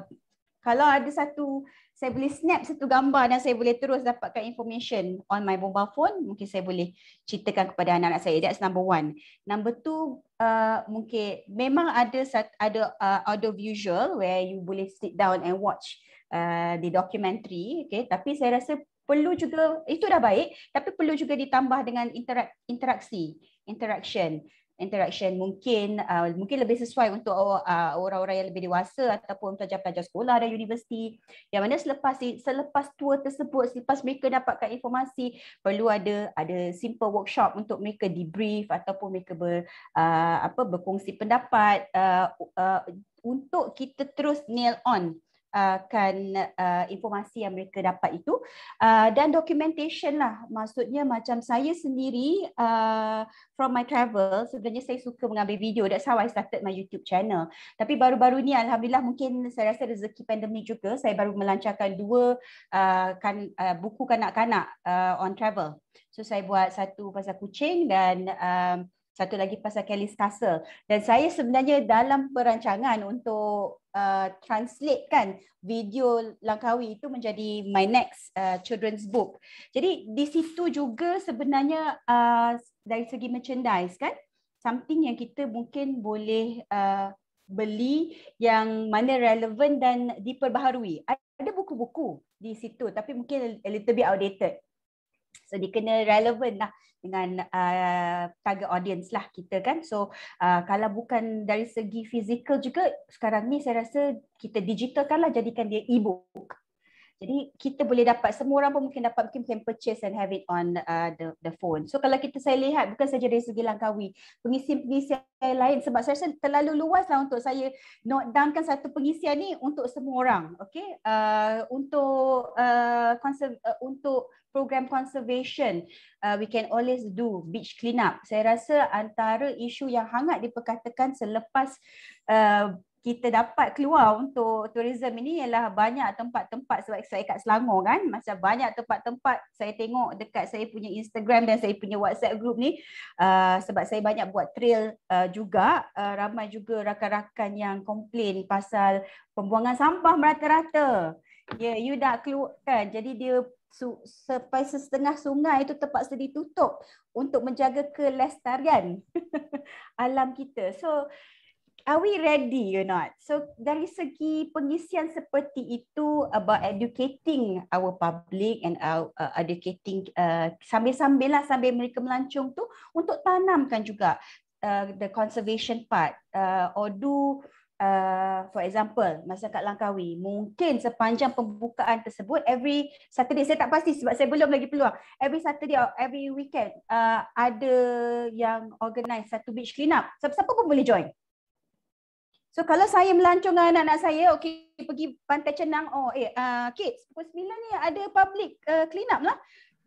kalau ada satu saya boleh snap satu gambar dan saya boleh terus dapatkan information on my mobile phone mungkin saya boleh ceritakan kepada anak-anak saya that's number one. number two, uh, mungkin memang ada ada uh, audio visual where you boleh sit down and watch uh, the documentary okay tapi saya rasa perlu juga itu dah baik tapi perlu juga ditambah dengan interak, interaksi interaction interaction mungkin uh, mungkin lebih sesuai untuk uh, orang-orang yang lebih dewasa ataupun pelajar-pelajar sekolah dan universiti yang mana selepas selepas tour tersebut selepas mereka dapatkan informasi perlu ada ada simple workshop untuk mereka debrief ataupun mereka ber, uh, apa berkongsi pendapat uh, uh, untuk kita terus nail on akan uh, uh, informasi yang mereka dapat itu uh, dan documentation lah maksudnya macam saya sendiri uh, from my travel sebenarnya saya suka mengambil video that's how I started my YouTube channel tapi baru-baru ni Alhamdulillah mungkin saya rasa rezeki pandemik juga saya baru melancarkan dua uh, kan, uh, buku kanak-kanak uh, on travel so saya buat satu pasal kucing dan um, satu lagi pasal Kelly Castle. Dan saya sebenarnya dalam perancangan untuk uh, translate kan video Langkawi itu menjadi my next uh, children's book. Jadi di situ juga sebenarnya uh, dari segi merchandise kan something yang kita mungkin boleh uh, beli yang mana relevant dan diperbaharui. Ada buku-buku di situ tapi mungkin a little bit outdated. So dia kena relevant lah dengan uh, target audience lah kita kan. So uh, kalau bukan dari segi fizikal juga, sekarang ni saya rasa kita digitalkan lah jadikan dia e-book. Jadi kita boleh dapat semua orang pun mungkin dapat mungkin can purchase and have it on uh, the the phone. So kalau kita saya lihat bukan saja dari segi Langkawi, pengisian-pengisian lain sebab saya rasa terlalu luas lah untuk saya note downkan satu pengisian ni untuk semua orang. Okay, uh, untuk uh, konser, uh, untuk program conservation uh, we can always do beach cleanup saya rasa antara isu yang hangat diperkatakan selepas uh, kita dapat keluar untuk tourism ini ialah banyak tempat-tempat sebab saya kat Selangor kan macam banyak tempat-tempat saya tengok dekat saya punya Instagram dan saya punya WhatsApp group ni uh, sebab saya banyak buat trail uh, juga uh, ramai juga rakan-rakan yang komplain pasal pembuangan sampah merata-rata ya yeah, you dah keluar kan jadi dia sampai setengah sungai itu terpaksa ditutup untuk menjaga kelestarian (laughs) alam kita. So are we ready or not? So dari segi pengisian seperti itu about educating our public and our, uh, educating uh, sambil-sambil lah sambil mereka melancung tu untuk tanamkan juga uh, the conservation part uh, or do uh, for example masa kat Langkawi mungkin sepanjang pembukaan tersebut every Saturday saya tak pasti sebab saya belum lagi peluang every Saturday or every weekend uh, ada yang organise satu beach clean up siapa-siapa pun boleh join So kalau saya melancong dengan anak-anak saya, okay pergi pantai cenang, oh eh uh, kids, pukul 9 ni ada public uh, clean up lah.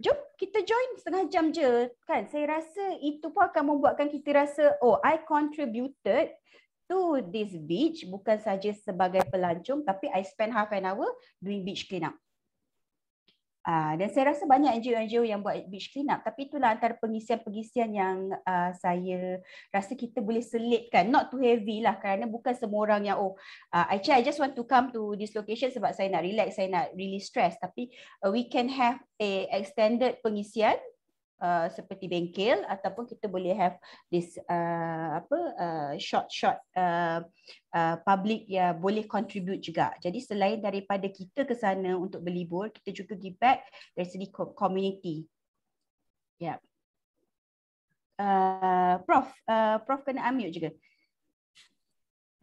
Jom kita join setengah jam je kan. Saya rasa itu pun akan membuatkan kita rasa, oh I contributed to this beach bukan saja sebagai pelancong tapi I spend half an hour doing beach cleanup. Uh, dan saya rasa banyak NGO-NGO yang buat beach cleanup tapi itulah antara pengisian-pengisian yang uh, saya rasa kita boleh selitkan. Not too heavy lah kerana bukan semua orang yang oh uh, actually I just want to come to this location sebab saya nak relax, saya nak really stress tapi uh, we can have a extended pengisian uh, seperti bengkel ataupun kita boleh have this uh, apa uh, short short uh, uh, public ya boleh contribute juga. Jadi selain daripada kita ke sana untuk berlibur, kita juga give back dari segi community. Ya. Yeah. Uh, prof, uh, prof kena unmute juga.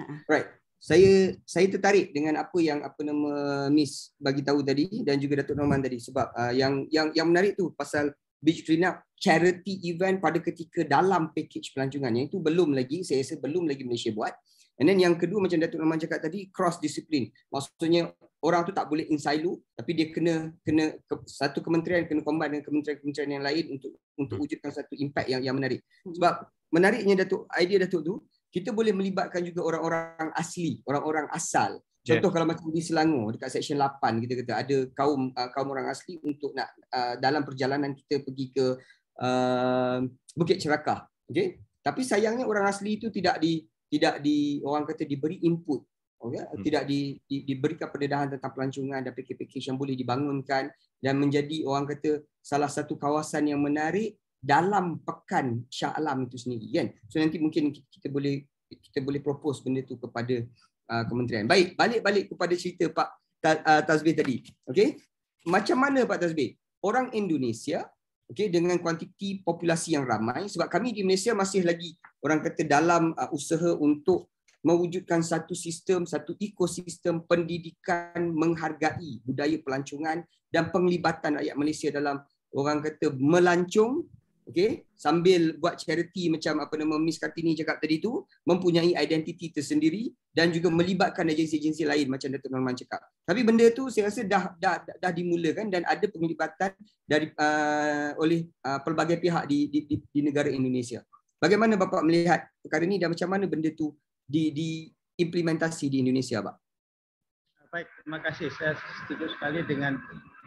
Ha. Right. Saya saya tertarik dengan apa yang apa nama Miss bagi tahu tadi dan juga Datuk Norman tadi sebab uh, yang yang yang menarik tu pasal beach cleanup charity event pada ketika dalam package pelancongan yang itu belum lagi saya rasa belum lagi Malaysia buat and then yang kedua macam Datuk Norman cakap tadi cross discipline maksudnya orang tu tak boleh in silo tapi dia kena kena satu kementerian kena combine dengan kementerian-kementerian yang lain untuk untuk wujudkan satu impact yang yang menarik sebab menariknya Datuk idea Datuk tu kita boleh melibatkan juga orang-orang asli orang-orang asal Contoh yeah. kalau macam di Selangor dekat section 8 kita kata ada kaum uh, kaum orang asli untuk nak uh, dalam perjalanan kita pergi ke uh, Bukit Cerakah. Okey. Tapi sayangnya orang asli itu tidak di tidak di orang kata diberi input. Okey. Hmm. Tidak di, di diberikan pendedahan tentang pelancongan dan PKPK yang boleh dibangunkan dan menjadi orang kata salah satu kawasan yang menarik dalam pekan Shah itu sendiri kan. So nanti mungkin kita boleh kita boleh propose benda tu kepada Ah, kementerian. Baik, balik-balik kepada cerita Pak Tazbih ah, tadi. Okey. Macam mana Pak Tazbih? Orang Indonesia okey dengan kuantiti populasi yang ramai sebab kami di Malaysia masih lagi orang kata dalam ah, usaha untuk mewujudkan satu sistem, satu ekosistem pendidikan menghargai budaya pelancongan dan penglibatan rakyat Malaysia dalam orang kata melancung okay, sambil buat charity macam apa nama Miss Kartini cakap tadi tu, mempunyai identiti tersendiri dan juga melibatkan agensi-agensi lain macam Dato' Norman cakap. Tapi benda tu saya rasa dah dah dah, dah dimulakan dan ada penglibatan dari uh, oleh uh, pelbagai pihak di, di, di, di negara Indonesia. Bagaimana Bapak melihat perkara ini dan macam mana benda tu di, di implementasi di Indonesia, Pak? Baik, terima kasih. Saya setuju sekali dengan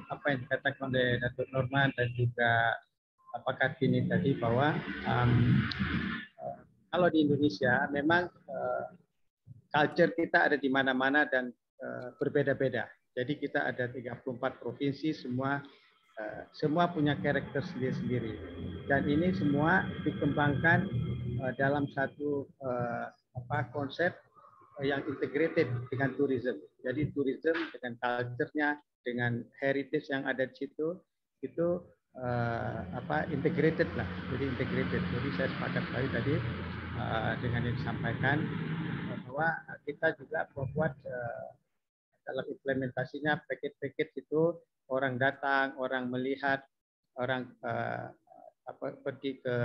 apa yang dikatakan oleh Datuk Norman dan juga apakah gini tadi bahwa um, kalau di Indonesia memang uh, culture kita ada di mana-mana dan uh, berbeda-beda. Jadi kita ada 34 provinsi semua uh, semua punya karakter sendiri-sendiri. Dan ini semua dikembangkan uh, dalam satu uh, apa konsep yang integrated dengan tourism. Jadi tourism dengan culture-nya, dengan heritage yang ada di situ, itu uh, apa integrated lah jadi integrated jadi saya sepakat sekali tadi uh, dengan yang disampaikan bahwa kita juga membuat uh, dalam implementasinya paket-paket itu orang datang orang melihat orang uh, apa pergi ke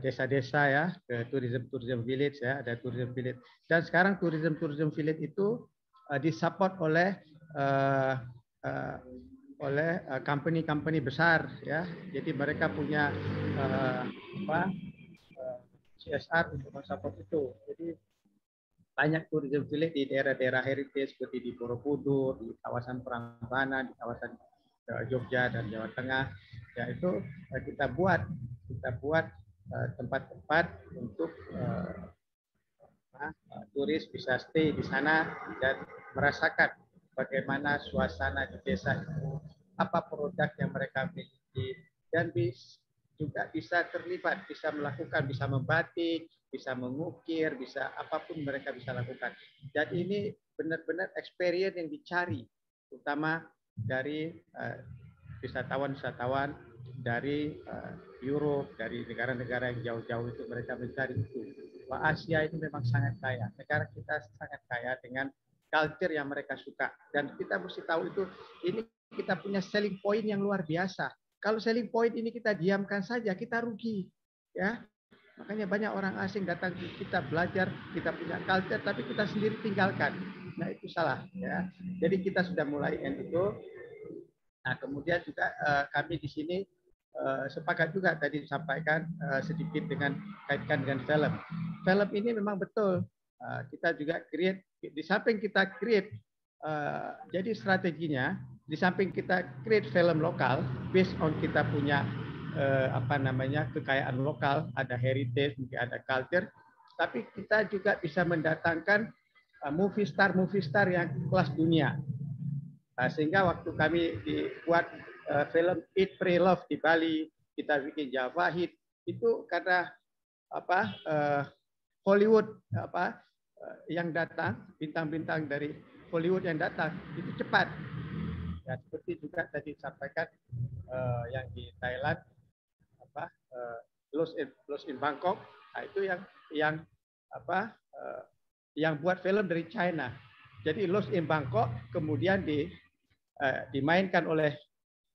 desa-desa ya ke tourism tourism village ya ada tourism village dan sekarang tourism tourism village itu uh, disupport oleh uh, oleh eh, company-company besar ya. Jadi mereka punya uh, apa uh, eh, CSR untuk mensupport itu. Jadi banyak tourism village di daerah-daerah heritage seperti di Borobudur, di kawasan Prambanan, di kawasan Jogja dan Jawa Tengah. Ya itu kita buat kita buat tempat-tempat uh, untuk uh, turis bisa stay di sana dan merasakan bagaimana suasana di desa itu, apa produk yang mereka miliki, dan bis, juga bisa terlibat, bisa melakukan, bisa membatik, bisa mengukir, bisa apapun mereka bisa lakukan. Dan ini benar-benar experience yang dicari, terutama dari eh, wisatawan-wisatawan uh, dari uh, dari negara-negara yang jauh-jauh itu mereka mencari itu. Asia itu memang sangat kaya. Negara kita sangat kaya dengan culture yang mereka suka. Dan kita mesti tahu itu ini kita punya selling point yang luar biasa. Kalau selling point ini kita diamkan saja, kita rugi. Ya, Makanya banyak orang asing datang ke kita belajar, kita punya culture, tapi kita sendiri tinggalkan. Nah itu salah ya. Jadi kita sudah mulai end itu. Nah kemudian juga eh, kami di sini eh, sepakat juga tadi disampaikan eh, sedikit dengan kaitkan dengan film. Film ini memang betul Eh, kita juga create di samping kita create uh, jadi strateginya di samping kita create film lokal based on kita punya uh, apa namanya kekayaan lokal, ada heritage, mungkin ada culture, tapi kita juga bisa mendatangkan uh, movie star movie star yang kelas dunia. Nah, sehingga waktu kami dibuat uh, film Eat Pray Love di Bali, kita bikin Java Hit itu karena apa uh, Hollywood apa Eh, yang datang, bintang-bintang dari Hollywood yang datang itu cepat. Ya, seperti juga tadi sampaikan uh, eh, yang di Thailand apa uh, Los in, Los in Bangkok, nah, itu yang yang apa uh, yang buat film dari China. Jadi Los in Bangkok kemudian di uh, dimainkan oleh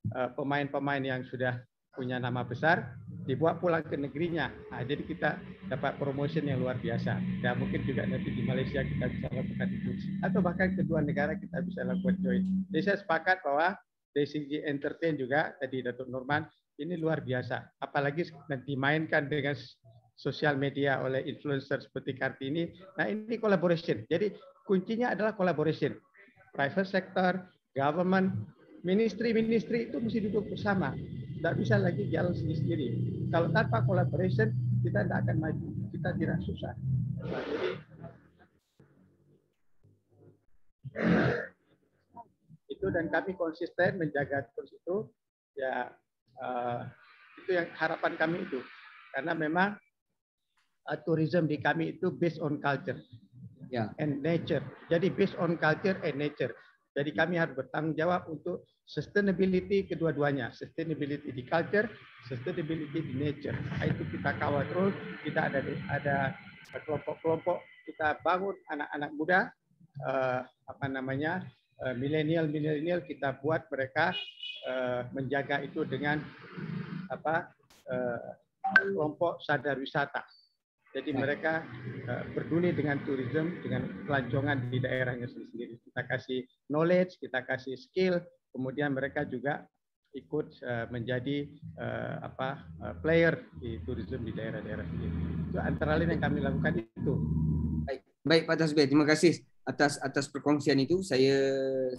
pemain-pemain uh, yang sudah punya nama besar, dibuat pulang ke negerinya. Nah, jadi kita dapat promotion yang luar biasa. Ya mungkin juga nanti di Malaysia kita bisa lakukan itu. Atau bahkan kedua negara kita bisa lakukan join. Jadi saya sepakat bahwa dari segi entertain juga tadi Datuk Norman ini luar biasa. Apalagi nanti dimainkan dengan sosial media oleh influencer seperti Kartini. Nah ini collaboration. Jadi kuncinya adalah collaboration. Private sector, government, Ministry-ministry itu mesti duduk bersama. Tidak bisa lagi jalan sendiri-sendiri. Kalau tanpa collaboration, kita tidak akan maju. Kita tidak susah. jadi, itu dan kami konsisten menjaga terus itu ya uh, itu yang harapan kami itu karena memang uh, tourism di kami itu based on culture yeah. and nature jadi based on culture and nature jadi kami harus bertanggung jawab untuk sustainability kedua-duanya, sustainability di culture, sustainability di nature. Nah, itu kita kawal terus, kita ada ada kelompok-kelompok, kita bangun anak-anak muda eh, apa namanya? Eh, milenial-milenial kita buat mereka eh, menjaga itu dengan apa? Eh, kelompok sadar wisata. Jadi mereka eh, berduni dengan turisme, dengan pelancongan di daerahnya sendiri. Kita kasih knowledge, kita kasih skill, kemudian mereka juga ikut eh, menjadi eh, apa player di turisme di daerah-daerah sendiri. Itu antara lain yang kami lakukan itu. Baik, baik Pak Tasbih, terima kasih atas atas perkongsian itu. Saya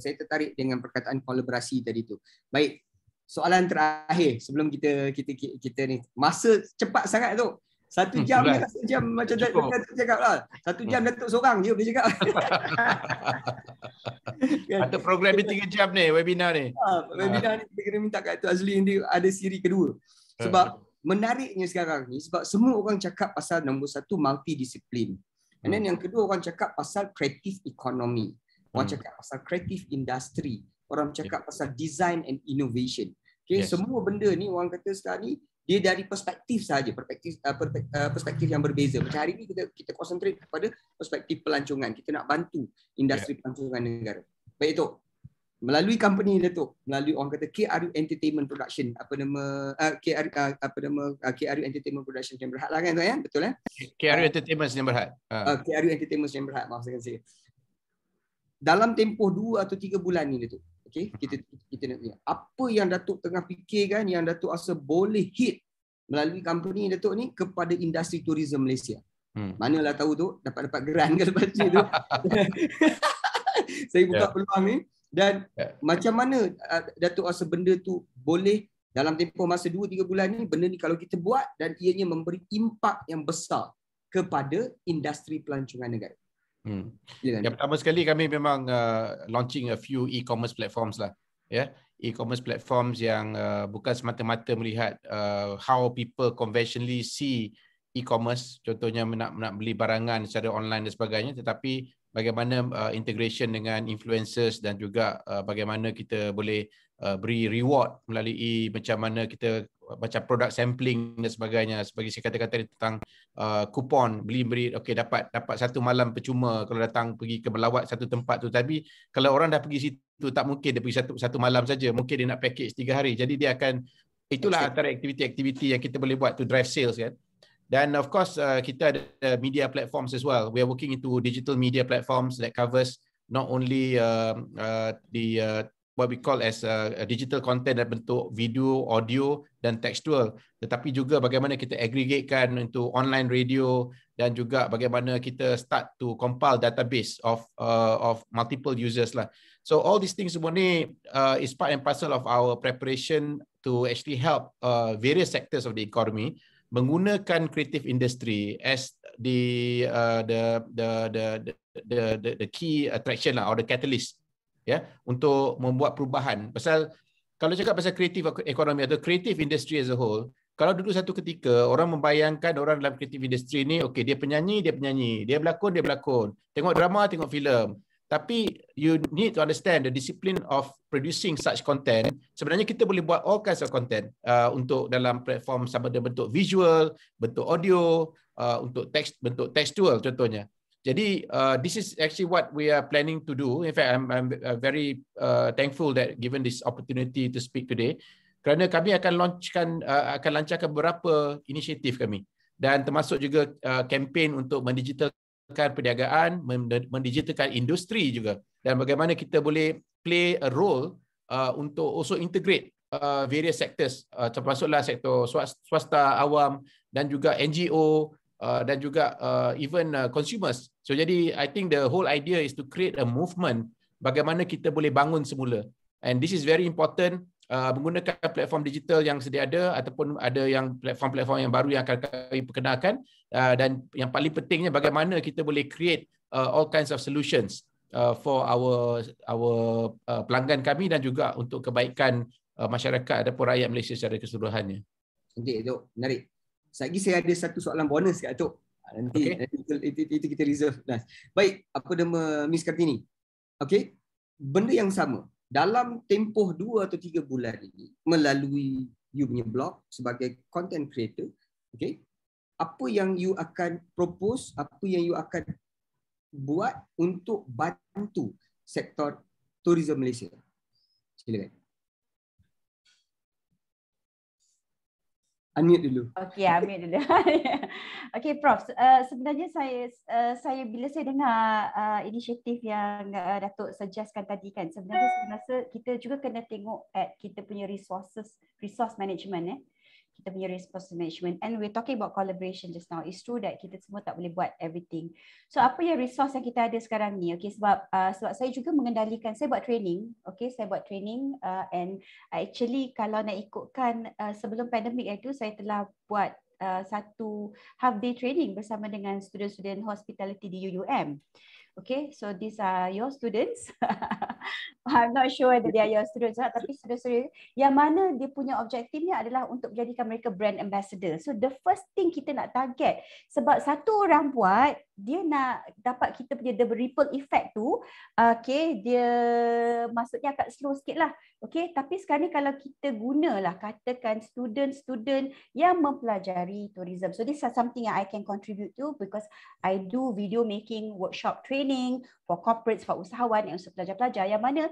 saya tertarik dengan perkataan kolaborasi tadi itu. Baik, soalan terakhir sebelum kita kita kita, kita ni masa cepat sangat tu. Satu hmm, jam hmm, satu jam macam Datuk Datuk cakap lah. Satu jam hmm. Datuk seorang je boleh cakap. (laughs) Atau program ni tiga jam ni, webinar ni. Ha, webinar ni kita kena minta kat Datuk Azli ni ada siri kedua. Hmm. Sebab ha. menariknya sekarang ni, sebab semua orang cakap pasal nombor satu multidisiplin. And then hmm. yang kedua orang cakap pasal creative economy. Orang hmm. cakap pasal creative industry. Orang cakap ya. pasal design and innovation. Okay, yes. Semua benda ni orang kata sekarang ni dia dari perspektif saja perspektif ah, ah, perspektif yang berbeza macam hari ini kita kita konsentrik kepada perspektif pelancongan kita nak bantu industri yeah. pelancongan negara baik itu melalui company tu, melalui orang kata KRU Entertainment Production apa nama uh, ah, KRU uh, apa nama uh, KRU Entertainment Production yang berhad lah kan tu ya betul eh ya? KRU Entertainment yang berhad uh. uh, KRU Entertainment yang berhad maafkan saya dalam tempoh 2 atau 3 bulan ni tu. Okey, hmm. kita kita nak tanya. Apa yang Datuk tengah fikirkan yang Datuk rasa boleh hit melalui company Datuk ni kepada industri tourism Malaysia? Hmm. Manalah tahu tu dapat dapat geran ke lepas tu. (laughs) Saya buka yeah. peluang ni dan yeah. macam mana Datuk rasa benda tu boleh dalam tempoh masa 2 3 bulan ni benda ni kalau kita buat dan ianya memberi impak yang besar kepada industri pelancongan negara. Hmm. Yeah. Kan? Yang pertama sekali kami memang uh, launching a few e-commerce platforms lah. Yeah. E-commerce platforms yang uh, bukan semata-mata melihat uh, how people conventionally see e-commerce, contohnya nak nak beli barangan secara online dan sebagainya, tetapi bagaimana uh, integration dengan influencers dan juga uh, bagaimana kita boleh Uh, beri reward melalui macam mana kita baca produk sampling dan sebagainya sebagai saya kata-kata tentang uh, kupon beli beri okey dapat dapat satu malam percuma kalau datang pergi ke melawat satu tempat tu tapi kalau orang dah pergi situ tak mungkin dia pergi satu satu malam saja mungkin dia nak package tiga hari jadi dia akan itulah okay. antara aktiviti-aktiviti yang kita boleh buat to drive sales kan dan of course uh, kita ada media platforms as well we are working into digital media platforms that covers not only uh, uh, the uh, what we call as a, digital content dalam bentuk video, audio dan tekstual, tetapi juga bagaimana kita aggregatekan untuk online radio dan juga bagaimana kita start to compile database of uh, of multiple users lah. So all these things semua ni uh, is part and parcel of our preparation to actually help uh, various sectors of the economy menggunakan creative industry as the, uh, the, the the the the the key attraction lah or the catalyst ya untuk membuat perubahan pasal kalau cakap pasal kreatif ekonomi atau kreatif industry as a whole kalau dulu satu ketika orang membayangkan orang dalam kreatif industry ni okey dia penyanyi dia penyanyi dia berlakon dia berlakon tengok drama tengok filem tapi you need to understand the discipline of producing such content. Sebenarnya kita boleh buat all kinds of content uh, untuk dalam platform sama ada bentuk visual, bentuk audio, uh, untuk teks, bentuk tekstual contohnya. Jadi uh, this is actually what we are planning to do. In fact, I'm, I'm uh, very uh, thankful that given this opportunity to speak today, kerana kami akan launchkan uh, akan lancarkan beberapa inisiatif kami dan termasuk juga uh, kempen uh, untuk mendigitalkan perniagaan, mendigitalkan industri juga dan bagaimana kita boleh play a role uh, untuk also integrate uh, various sectors uh, termasuklah sektor swasta awam dan juga NGO. Uh, dan juga uh, even uh, consumers. So jadi I think the whole idea is to create a movement bagaimana kita boleh bangun semula. And this is very important uh, menggunakan platform digital yang sedia ada ataupun ada yang platform-platform yang baru yang akan kami perkenalkan uh, dan yang paling pentingnya bagaimana kita boleh create uh, all kinds of solutions uh, for our our uh, pelanggan kami dan juga untuk kebaikan uh, masyarakat ataupun rakyat Malaysia secara keseluruhannya. Cantik itu menarik. Satgi saya ada satu soalan bonus kat Atok. Ah, nanti okay. itu, itu, itu kita reserve. Nah. Baik, aku dah Miss Kartini. Okay, Benda yang sama dalam tempoh 2 atau 3 bulan ini melalui you punya blog sebagai content creator, Okay, Apa yang you akan propose, apa yang you akan buat untuk bantu sektor tourism Malaysia? Silakan. unmute dulu. Okay, unmute dulu. (laughs) Okay, Prof. Uh, sebenarnya saya uh, saya bila saya dengar uh, inisiatif yang uh, Datuk suggestkan tadi kan, sebenarnya saya rasa kita juga kena tengok at kita punya resources, resource management eh kita punya response management and we're talking about collaboration just now it's true that kita semua tak boleh buat everything so apa yang resource yang kita ada sekarang ni okay sebab uh, sebab saya juga mengendalikan saya buat training okay saya buat training uh, and actually kalau nak ikutkan uh, sebelum pandemik itu saya telah buat uh, satu half day training bersama dengan student-student hospitality di UUM Okay, so these are your students. (laughs) I'm not sure whether they are your students, tapi sudah-sudah. yang mana dia punya objektifnya adalah untuk jadikan mereka brand ambassador. So the first thing kita nak target sebab satu orang buat dia nak dapat kita punya the ripple effect tu ah, okay, dia maksudnya agak slow sikit lah okay, tapi sekarang ni kalau kita gunalah katakan student-student yang mempelajari tourism so this is something yang I can contribute to because I do video making workshop training for corporates, for usahawan yang untuk pelajar-pelajar yang mana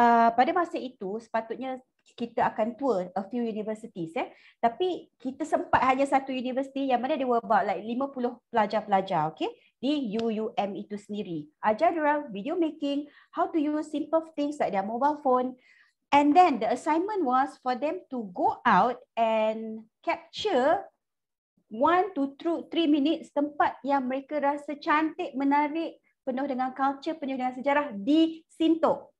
uh, pada masa itu sepatutnya kita akan tour a few universities eh tapi kita sempat hanya satu universiti yang mana dia about like 50 pelajar-pelajar okey di UUM itu sendiri. Ajar dia video making, how to use simple things like their mobile phone. And then the assignment was for them to go out and capture one to three minutes tempat yang mereka rasa cantik, menarik, penuh dengan culture, penuh dengan sejarah di Sintok.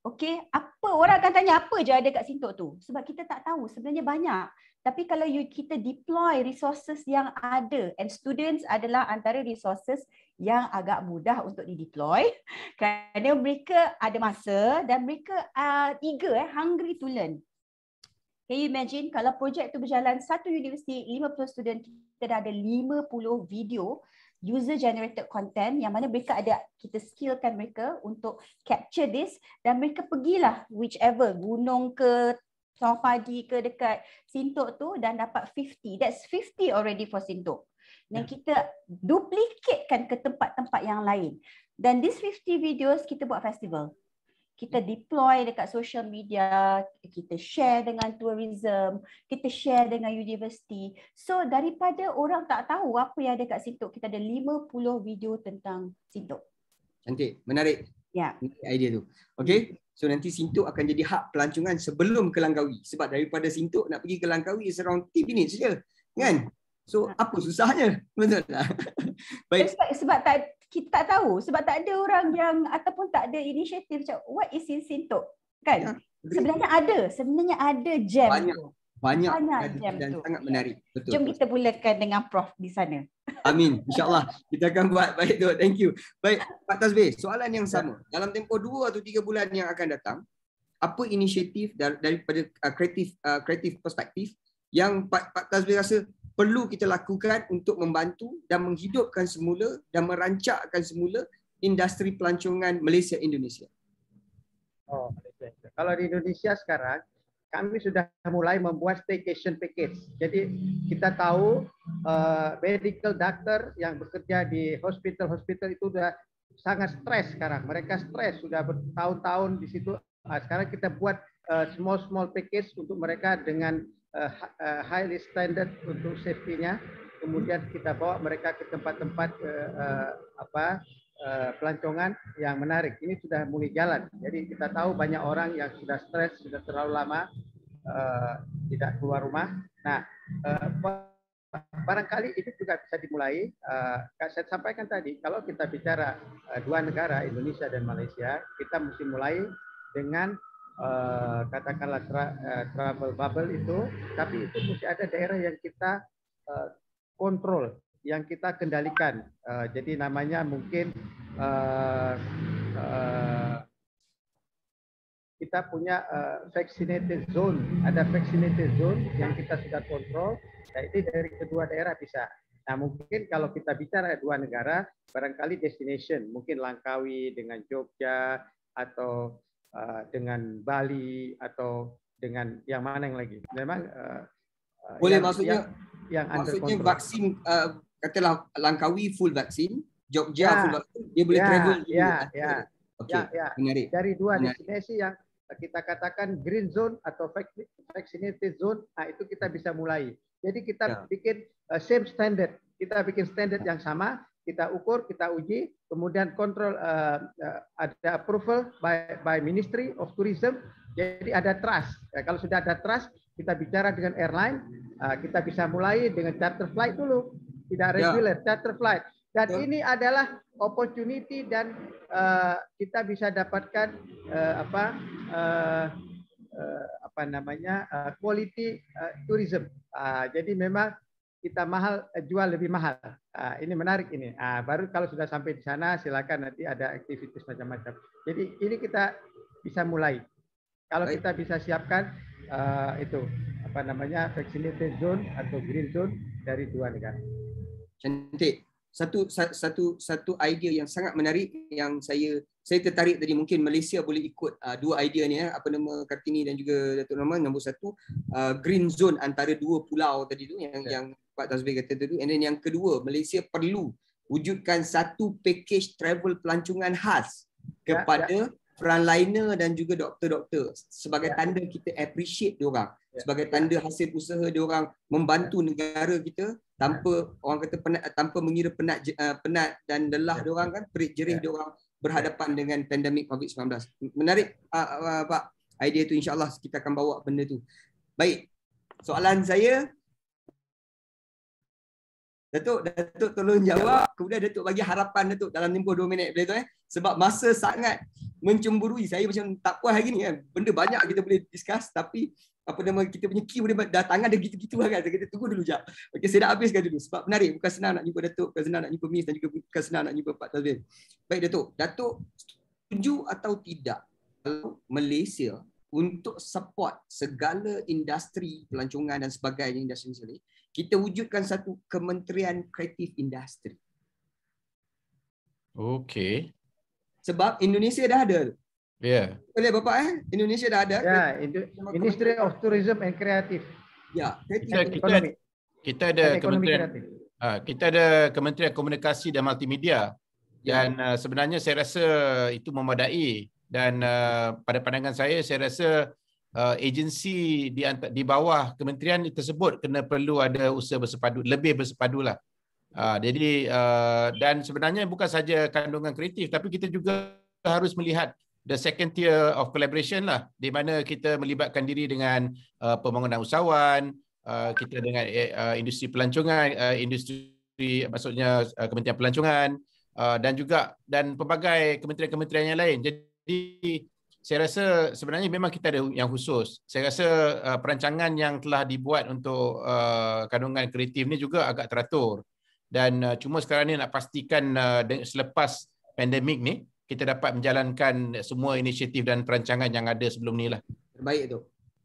Okey, apa orang akan tanya apa je ada kat Sintok tu? Sebab kita tak tahu sebenarnya banyak. Tapi kalau you, kita deploy resources yang ada and students adalah antara resources yang agak mudah untuk di deploy (laughs) kerana mereka ada masa dan mereka uh, eager eh, hungry to learn. Can you imagine kalau projek tu berjalan satu universiti 50 student kita dah ada 50 video user generated content yang mana mereka ada kita skillkan mereka untuk capture this dan mereka pergilah whichever gunung ke sawah padi ke dekat sintok tu dan dapat 50 that's 50 already for sintok dan ya. kita duplikatkan ke tempat-tempat yang lain dan this 50 videos kita buat festival kita hmm. deploy dekat social media, kita share dengan tourism, kita share dengan universiti. So daripada orang tak tahu apa yang ada dekat Sintok, kita ada 50 video tentang Sintok. Cantik, menarik. Ya. Yeah. Idea tu. Okay. So nanti Sintok akan jadi hak pelancongan sebelum ke Langkawi. Sebab daripada Sintok nak pergi ke Langkawi is around 3 minutes je. Kan? So ha. apa susahnya? (laughs) Betul tak? Baik. Sebab, sebab tak, kita tak tahu sebab tak ada orang yang ataupun tak ada inisiatif macam what is in tu kan ya. sebenarnya ada sebenarnya ada jam banyak tu. banyak, banyak jam dan tu. sangat menarik ya. betul jom kita mulakan dengan prof di sana amin (laughs) insyaallah kita akan buat baik tu thank you baik pak tasbih soalan yang ya. sama dalam tempoh 2 atau 3 bulan yang akan datang apa inisiatif daripada uh, kreatif uh, kreatif perspektif yang pak pak tasbih rasa perlu kita lakukan untuk membantu dan menghidupkan semula dan merancakkan semula industri pelancongan Malaysia Indonesia. Oh, Kalau di Indonesia sekarang kami sudah mulai membuat staycation package. Jadi kita tahu uh, medical doctor yang bekerja di hospital-hospital itu sudah sangat stres sekarang. Mereka stres sudah bertahun-tahun di situ. Nah, sekarang kita buat uh, eh, small small package untuk mereka dengan uh, highly standard untuk safety-nya. Kemudian kita bawa mereka ke tempat-tempat uh, uh, apa uh, pelancongan yang menarik. Ini sudah mulai jalan. Jadi kita tahu banyak orang yang sudah stres, sudah terlalu lama uh, tidak keluar rumah. Nah, uh, barangkali itu juga bisa dimulai. Uh, saya sampaikan tadi, kalau kita bicara uh, dua negara Indonesia dan Malaysia, kita mesti mulai dengan Eh, katakanlah tra, uh, travel bubble itu, tapi itu mesti ada daerah yang kita uh, kontrol, yang kita kendalikan. Uh, jadi namanya mungkin uh, uh, kita punya uh, vaccinated zone, ada vaccinated zone yang kita sudah kontrol. Nah, itu dari kedua daerah bisa. Nah, mungkin kalau kita bicara dua negara, barangkali destination, mungkin Langkawi dengan Jogja atau Eh, dengan Bali atau dengan yang mana yang lagi? Memang uh, boleh yang, maksudnya yang, yang maksudnya vaksin uh, katalah Langkawi full vaksin, Jogja ya, full vaksin, dia boleh ya, travel. Ya, dulu. ya. Okay. Ya, ya, Menarik. Dari dua Menarik. destinasi yang kita katakan green zone atau vaccinated zone, nah itu kita bisa mulai. Jadi kita ya. bikin uh, same standard, kita bikin standard ya. yang sama kita ukur, kita uji, kemudian kontrol uh, uh, ada approval by, by Ministry of Tourism. Jadi ada trust. Ya, kalau sudah ada trust, kita bicara dengan airline, uh, kita bisa mulai dengan charter flight dulu, tidak ya. regular ya. charter flight. Dan ya. ini adalah opportunity dan uh, kita bisa dapatkan uh, apa uh, uh, apa namanya uh, quality uh, tourism. Uh, jadi memang kita mahal eh, jual lebih mahal. Ah, ini menarik ini. Ah, baru kalau sudah sampai di sana silakan nanti ada aktivitas macam-macam. Jadi ini kita bisa mulai. Kalau Baik. kita bisa siapkan ah, itu apa namanya vaccinated zone atau green zone dari dua negara. Cantik. Satu satu satu idea yang sangat menarik yang saya saya tertarik tadi mungkin Malaysia boleh ikut uh, dua idea ni ya apa nama Kartini dan juga Datuk Norman nombor satu uh, green zone antara dua pulau tadi tu yang yeah. yang Pak Tazmi kata tadi. And then yang kedua, Malaysia perlu wujudkan satu package travel pelancongan khas ya, kepada ya, ya. frontliner dan juga doktor-doktor sebagai ya. tanda kita appreciate diorang. Ya. Sebagai ya. tanda hasil usaha diorang membantu ya. negara kita tanpa ya. orang kata penat, tanpa mengira penat uh, penat dan lelah ya. diorang kan perit jerih ya. diorang berhadapan ya. dengan pandemik COVID-19. Menarik uh, uh, Pak idea tu insyaAllah kita akan bawa benda tu. Baik, soalan saya Datuk, Datuk tolong jawab. Kemudian Datuk bagi harapan Datuk dalam tempoh dua minit boleh tu eh. Sebab masa sangat mencemburui. Saya macam tak puas hari ni kan. Benda banyak kita boleh discuss tapi apa nama kita punya key boleh datang. Ada gitu-gitu lah kan. Kita tunggu dulu jap. Okay, saya dah habiskan dulu sebab menarik. Bukan senang nak jumpa Datuk, bukan senang nak jumpa Miss dan juga bukan senang nak jumpa Pak Tazwin. Baik Datuk, Datuk setuju atau tidak kalau Malaysia untuk support segala industri pelancongan dan sebagainya industri Malaysia kita wujudkan satu kementerian kreatif industri. Okey. Sebab Indonesia dah ada. Ya. Yeah. Boleh Bapak eh? Indonesia dah ada. Ya, yeah, Industry of Tourism and Creative. Ya, kita, kita, kita ada Ekonomi kementerian. Kreatif. Ha, kita ada Kementerian Komunikasi dan Multimedia. Ya. Dan yeah. sebenarnya saya rasa itu memadai dan eh, pada pandangan saya saya rasa Uh, agensi di di bawah kementerian tersebut kena perlu ada usaha bersepadu lebih bersepadulah. Uh, ah, jadi uh, dan sebenarnya bukan saja kandungan kreatif tapi kita juga harus melihat the second tier of collaboration lah di mana kita melibatkan diri dengan uh, pembangunan usahawan uh, kita dengan eh, uh, industri pelancongan uh, industri maksudnya uh, kementerian pelancongan uh, dan juga dan pelbagai kementerian-kementerian yang lain jadi saya rasa sebenarnya memang kita ada yang khusus. Saya rasa uh, perancangan yang telah dibuat untuk uh, kandungan kreatif ni juga agak teratur. Dan uh, cuma sekarang ni nak pastikan uh, selepas pandemik ni kita dapat menjalankan semua inisiatif dan perancangan yang ada sebelum ni lah. Terbaik tu.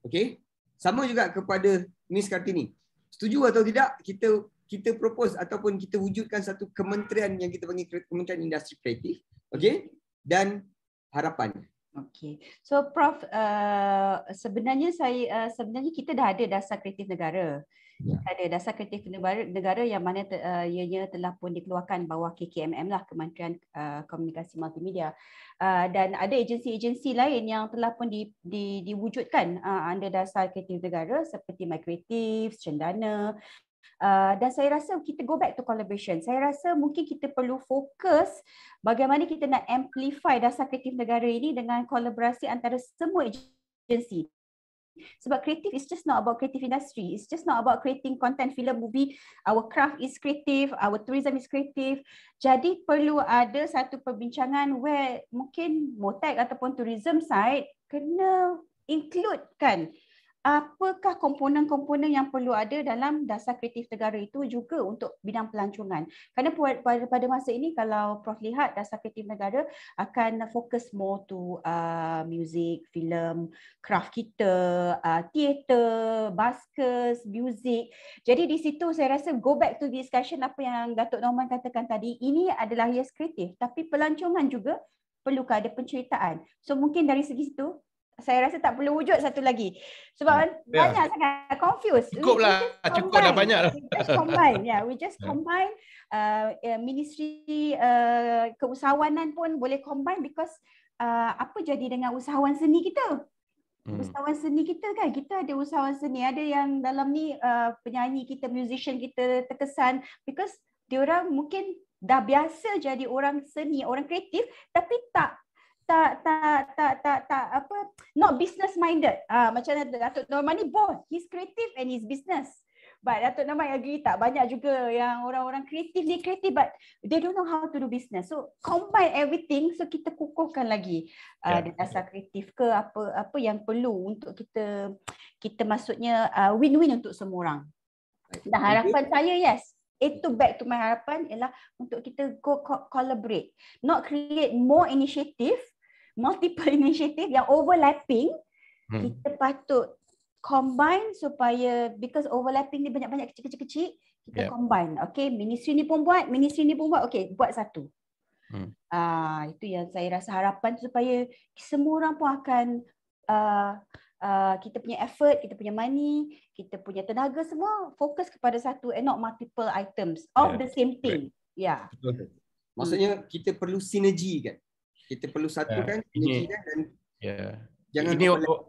Okey. Sama juga kepada Miss Kartini. Setuju atau tidak kita kita propose ataupun kita wujudkan satu kementerian yang kita panggil Kementerian Industri Kreatif. Okey. Dan harapannya. Okey. So prof uh, sebenarnya saya uh, sebenarnya kita dah ada dasar kreatif negara. Ya. ada dasar kreatif negara yang mana te, uh, ianya telah pun dikeluarkan bawah KKMM lah Kementerian uh, Komunikasi Multimedia. Uh, dan ada agensi-agensi lain yang telah pun di, di, diwujudkan uh, under dasar kreatif negara seperti MyCreative, Cendana, Ah, dan saya rasa kita go back to collaboration. Saya rasa mungkin kita perlu fokus bagaimana kita nak amplify dasar kreatif negara ini dengan kolaborasi antara semua agensi. Sebab kreatif is just not about creative industry. It's just not about creating content, film, movie. Our craft is creative. Our tourism is creative. Jadi perlu ada satu perbincangan where mungkin motek ataupun tourism side kena include kan apakah komponen-komponen yang perlu ada dalam dasar kreatif negara itu juga untuk bidang pelancongan. Karena pada masa ini kalau Prof lihat dasar kreatif negara akan fokus more to uh, music, film, craft kita, uh, teater, baskers, music. Jadi di situ saya rasa go back to discussion apa yang Datuk Norman katakan tadi, ini adalah yes kreatif tapi pelancongan juga perlu ada penceritaan. So mungkin dari segi situ saya rasa tak perlu wujud satu lagi. Sebab hmm. kan yeah. banyak sangat confused. Ah, cukup lah. Cukup dah banyak lah. We just combine. Yeah, we just (laughs) ya. combine. Uh, eh, ministry uh, keusahawanan pun boleh combine because uh, apa jadi dengan usahawan seni kita? Hmm. Usahawan seni kita kan? Kita ada usahawan seni. Ada yang dalam ni uh, penyanyi kita, musician kita terkesan because diorang mungkin dah biasa jadi orang seni, orang kreatif tapi tak tak tak tak tak tak apa not business minded ah macam Datuk Norman ni both he's creative and he's business but Datuk Norman agree tak banyak juga yang orang-orang kreatif ni kreatif but they don't know how to do business so combine everything so kita kukuhkan lagi yeah. uh, ada ya. dasar kreatif ke apa apa yang perlu untuk kita kita maksudnya uh, win-win untuk semua orang dan harapan saya yes itu back to my harapan ialah untuk kita go collaborate not create more initiative multiple (laughs) initiative yang overlapping hmm. kita patut combine supaya because overlapping ni banyak-banyak kecil-kecil kecil, kita yeah. combine okay ministry ni pun buat ministry ni pun buat okay buat satu hmm. uh, itu yang saya rasa harapan supaya semua orang pun akan uh, uh, kita punya effort kita punya money kita punya tenaga semua fokus kepada satu and not multiple items of yeah. the same thing right. yeah Betul. maksudnya hmm. kita perlu sinergi kan kita perlu satukan ya, yeah. energi kan dan yeah. jangan ini kepala-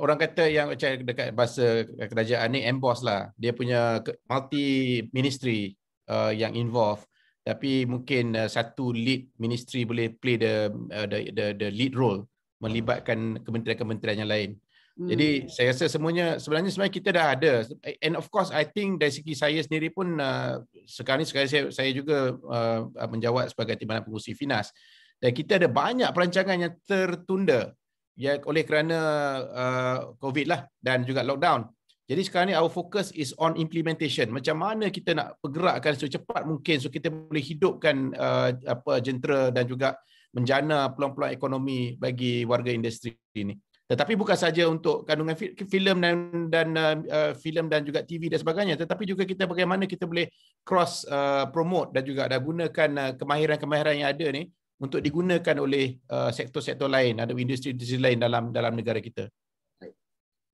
orang kata yang macam dekat bahasa kerajaan ni emboss lah dia punya multi ministry uh, yang involve tapi mungkin uh, satu lead ministry boleh play the, uh, the the the lead role melibatkan kementerian-kementerian yang lain hmm. jadi saya rasa semuanya sebenarnya sebenarnya kita dah ada and of course i think dari segi saya sendiri pun uh, sekarang ni sekarang saya saya juga uh, menjawab sebagai timbalan pengurusi finas dan kita ada banyak perancangan yang tertunda ya oleh kerana uh, covid lah dan juga lockdown jadi sekarang ni our focus is on implementation macam mana kita nak pergerakkan secepat mungkin so kita boleh hidupkan uh, apa jentera dan juga menjana peluang-peluang ekonomi bagi warga industri ini tetapi bukan saja untuk kandungan filem dan dan uh, filem dan juga TV dan sebagainya tetapi juga kita bagaimana kita boleh cross uh, promote dan juga ada gunakan uh, kemahiran-kemahiran yang ada ni untuk digunakan oleh uh, sektor-sektor lain atau industri-industri lain dalam dalam negara kita. Baik.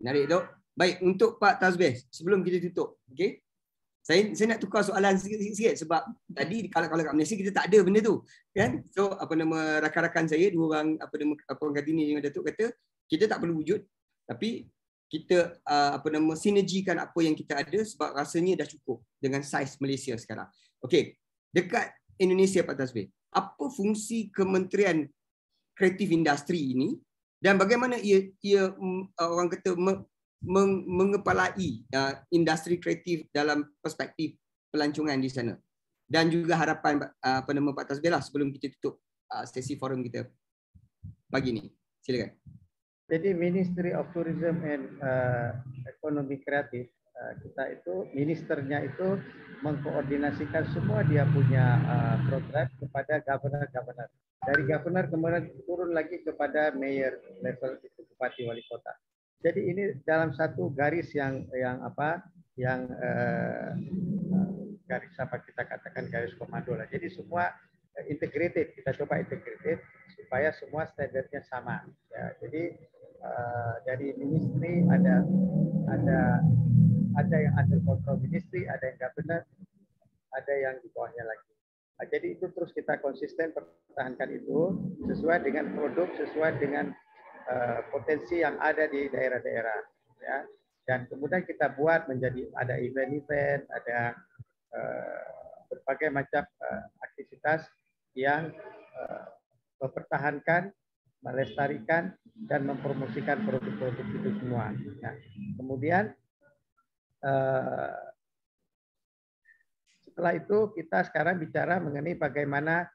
Menarik tu. Baik, untuk Pak Tazbeh, sebelum kita tutup, okey. Saya saya nak tukar soalan sikit-sikit sebab tadi kalau kalau kat Malaysia kita tak ada benda tu, kan? So apa nama rakan-rakan saya dua orang apa nama apa orang ini dengan Datuk kata kita tak perlu wujud tapi kita uh, apa nama sinergikan apa yang kita ada sebab rasanya dah cukup dengan saiz Malaysia sekarang. Okey, dekat Indonesia Pak Tazbeh apa fungsi kementerian kreatif industri ini dan bagaimana ia, ia mm, uh, orang kata meng, mengepalai uh, industri kreatif dalam perspektif pelancongan di sana dan juga harapan uh, penemu Pak Tasbela sebelum kita tutup uh, sesi forum kita pagi ini. Silakan. Jadi Ministry of Tourism and uh, Economy Creative Eh, kita itu ministernya itu mengkoordinasikan semua dia punya uh, program kepada governor-governor. Dari governor kemudian turun lagi kepada mayor level itu bupati wali kota. Jadi ini dalam satu garis yang yang apa yang uh, garis apa kita katakan garis komando lah. Jadi semua integrated kita coba integrated supaya semua standarnya sama. Ya, jadi uh, dari ministry ada ada ada yang under control ministry, ada yang governor, ada yang di bawahnya lagi. Nah, jadi itu terus kita konsisten pertahankan itu sesuai dengan produk, sesuai dengan uh, potensi yang ada di daerah-daerah. Ya. Dan kemudian kita buat menjadi ada event-event, ada uh, berbagai macam uh, aktivitas yang uh, mempertahankan, melestarikan, dan mempromosikan produk-produk itu semua. Nah, kemudian Eh, setelah itu kita sekarang bicara mengenai bagaimana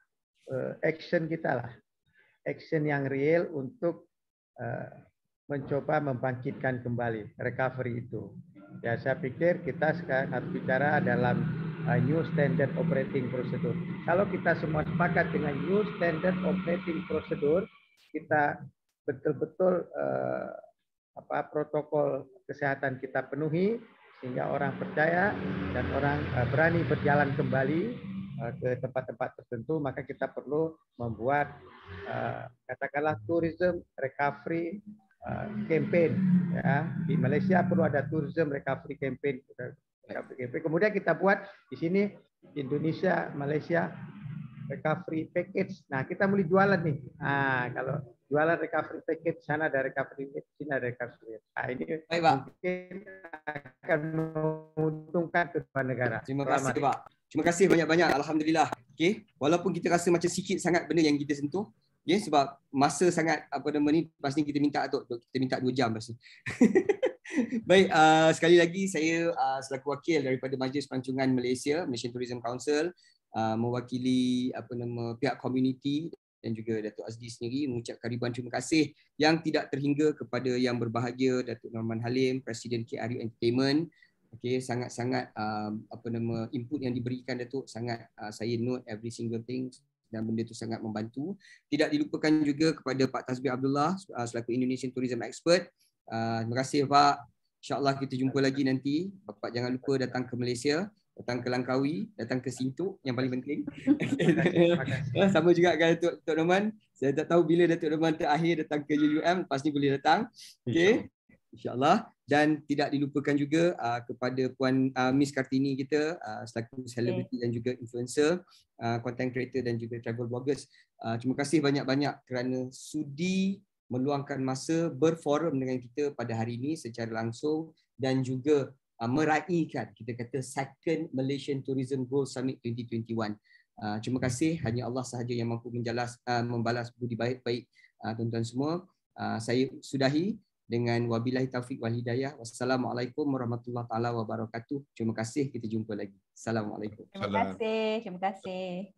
eh, action kita lah, action yang real untuk eh, mencoba membangkitkan kembali recovery itu. Ya saya pikir kita sekarang harus bicara dalam new standard operating procedure. Kalau kita semua sepakat dengan new standard operating procedure, kita betul-betul apa protokol kesehatan kita penuhi, sehingga orang percaya dan orang eh, berani berjalan kembali eh, ke tempat-tempat tertentu maka kita perlu membuat eh, katakanlah tourism recovery campaign ya di Malaysia perlu ada tourism recovery campaign kemudian kita buat di sini Indonesia Malaysia recovery package nah kita mulai jualan nih nah kalau jualan recovery ticket sana ada recovery ticket sini ada recovery nah, ini Baik, mungkin akan menguntungkan kedua negara terima kasih Pak Terima kasih banyak-banyak. Alhamdulillah. Okay. Walaupun kita rasa macam sikit sangat benda yang kita sentuh. Okay. Sebab masa sangat apa nama ni. Lepas kita minta atau Kita minta dua jam masih. (laughs) Baik. Uh, sekali lagi saya uh, selaku wakil daripada Majlis Pancungan Malaysia. Malaysian Tourism Council. Uh, mewakili apa nama pihak komuniti dan juga Datuk Azdi sendiri mengucapkan ribuan terima kasih yang tidak terhingga kepada yang berbahagia Datuk Norman Halim, Presiden KRU Entertainment. Okey, sangat-sangat um, apa nama input yang diberikan Datuk sangat uh, saya note every single thing dan benda itu sangat membantu. Tidak dilupakan juga kepada Pak Tasbih Abdullah uh, selaku Indonesian Tourism Expert. Uh, terima kasih Pak. InsyaAllah kita jumpa lagi nanti. Bapak jangan lupa datang ke Malaysia datang ke Langkawi, datang ke Sintuk yang paling penting. (laughs) (laughs) Sama juga dengan Datuk, Datuk Norman. Saya tak tahu bila Datuk Norman terakhir datang ke UUM, lepas ni boleh datang. Okey. InsyaAllah. Dan tidak dilupakan juga uh, kepada Puan uh, Miss Kartini kita uh, selaku selebriti okay. dan juga influencer, uh, content creator dan juga travel bloggers. Uh, terima kasih banyak-banyak kerana sudi meluangkan masa berforum dengan kita pada hari ini secara langsung dan juga Uh, meraihkan kita kata second Malaysian Tourism Growth Summit 2021. Uh, terima kasih hanya Allah sahaja yang mampu menjelas uh, membalas budi baik-baik uh, tuan-tuan semua. Uh, saya sudahi dengan wabillahi taufik wal hidayah. Wassalamualaikum warahmatullahi wabarakatuh. Terima kasih kita jumpa lagi. Assalamualaikum. Terima kasih. Terima kasih.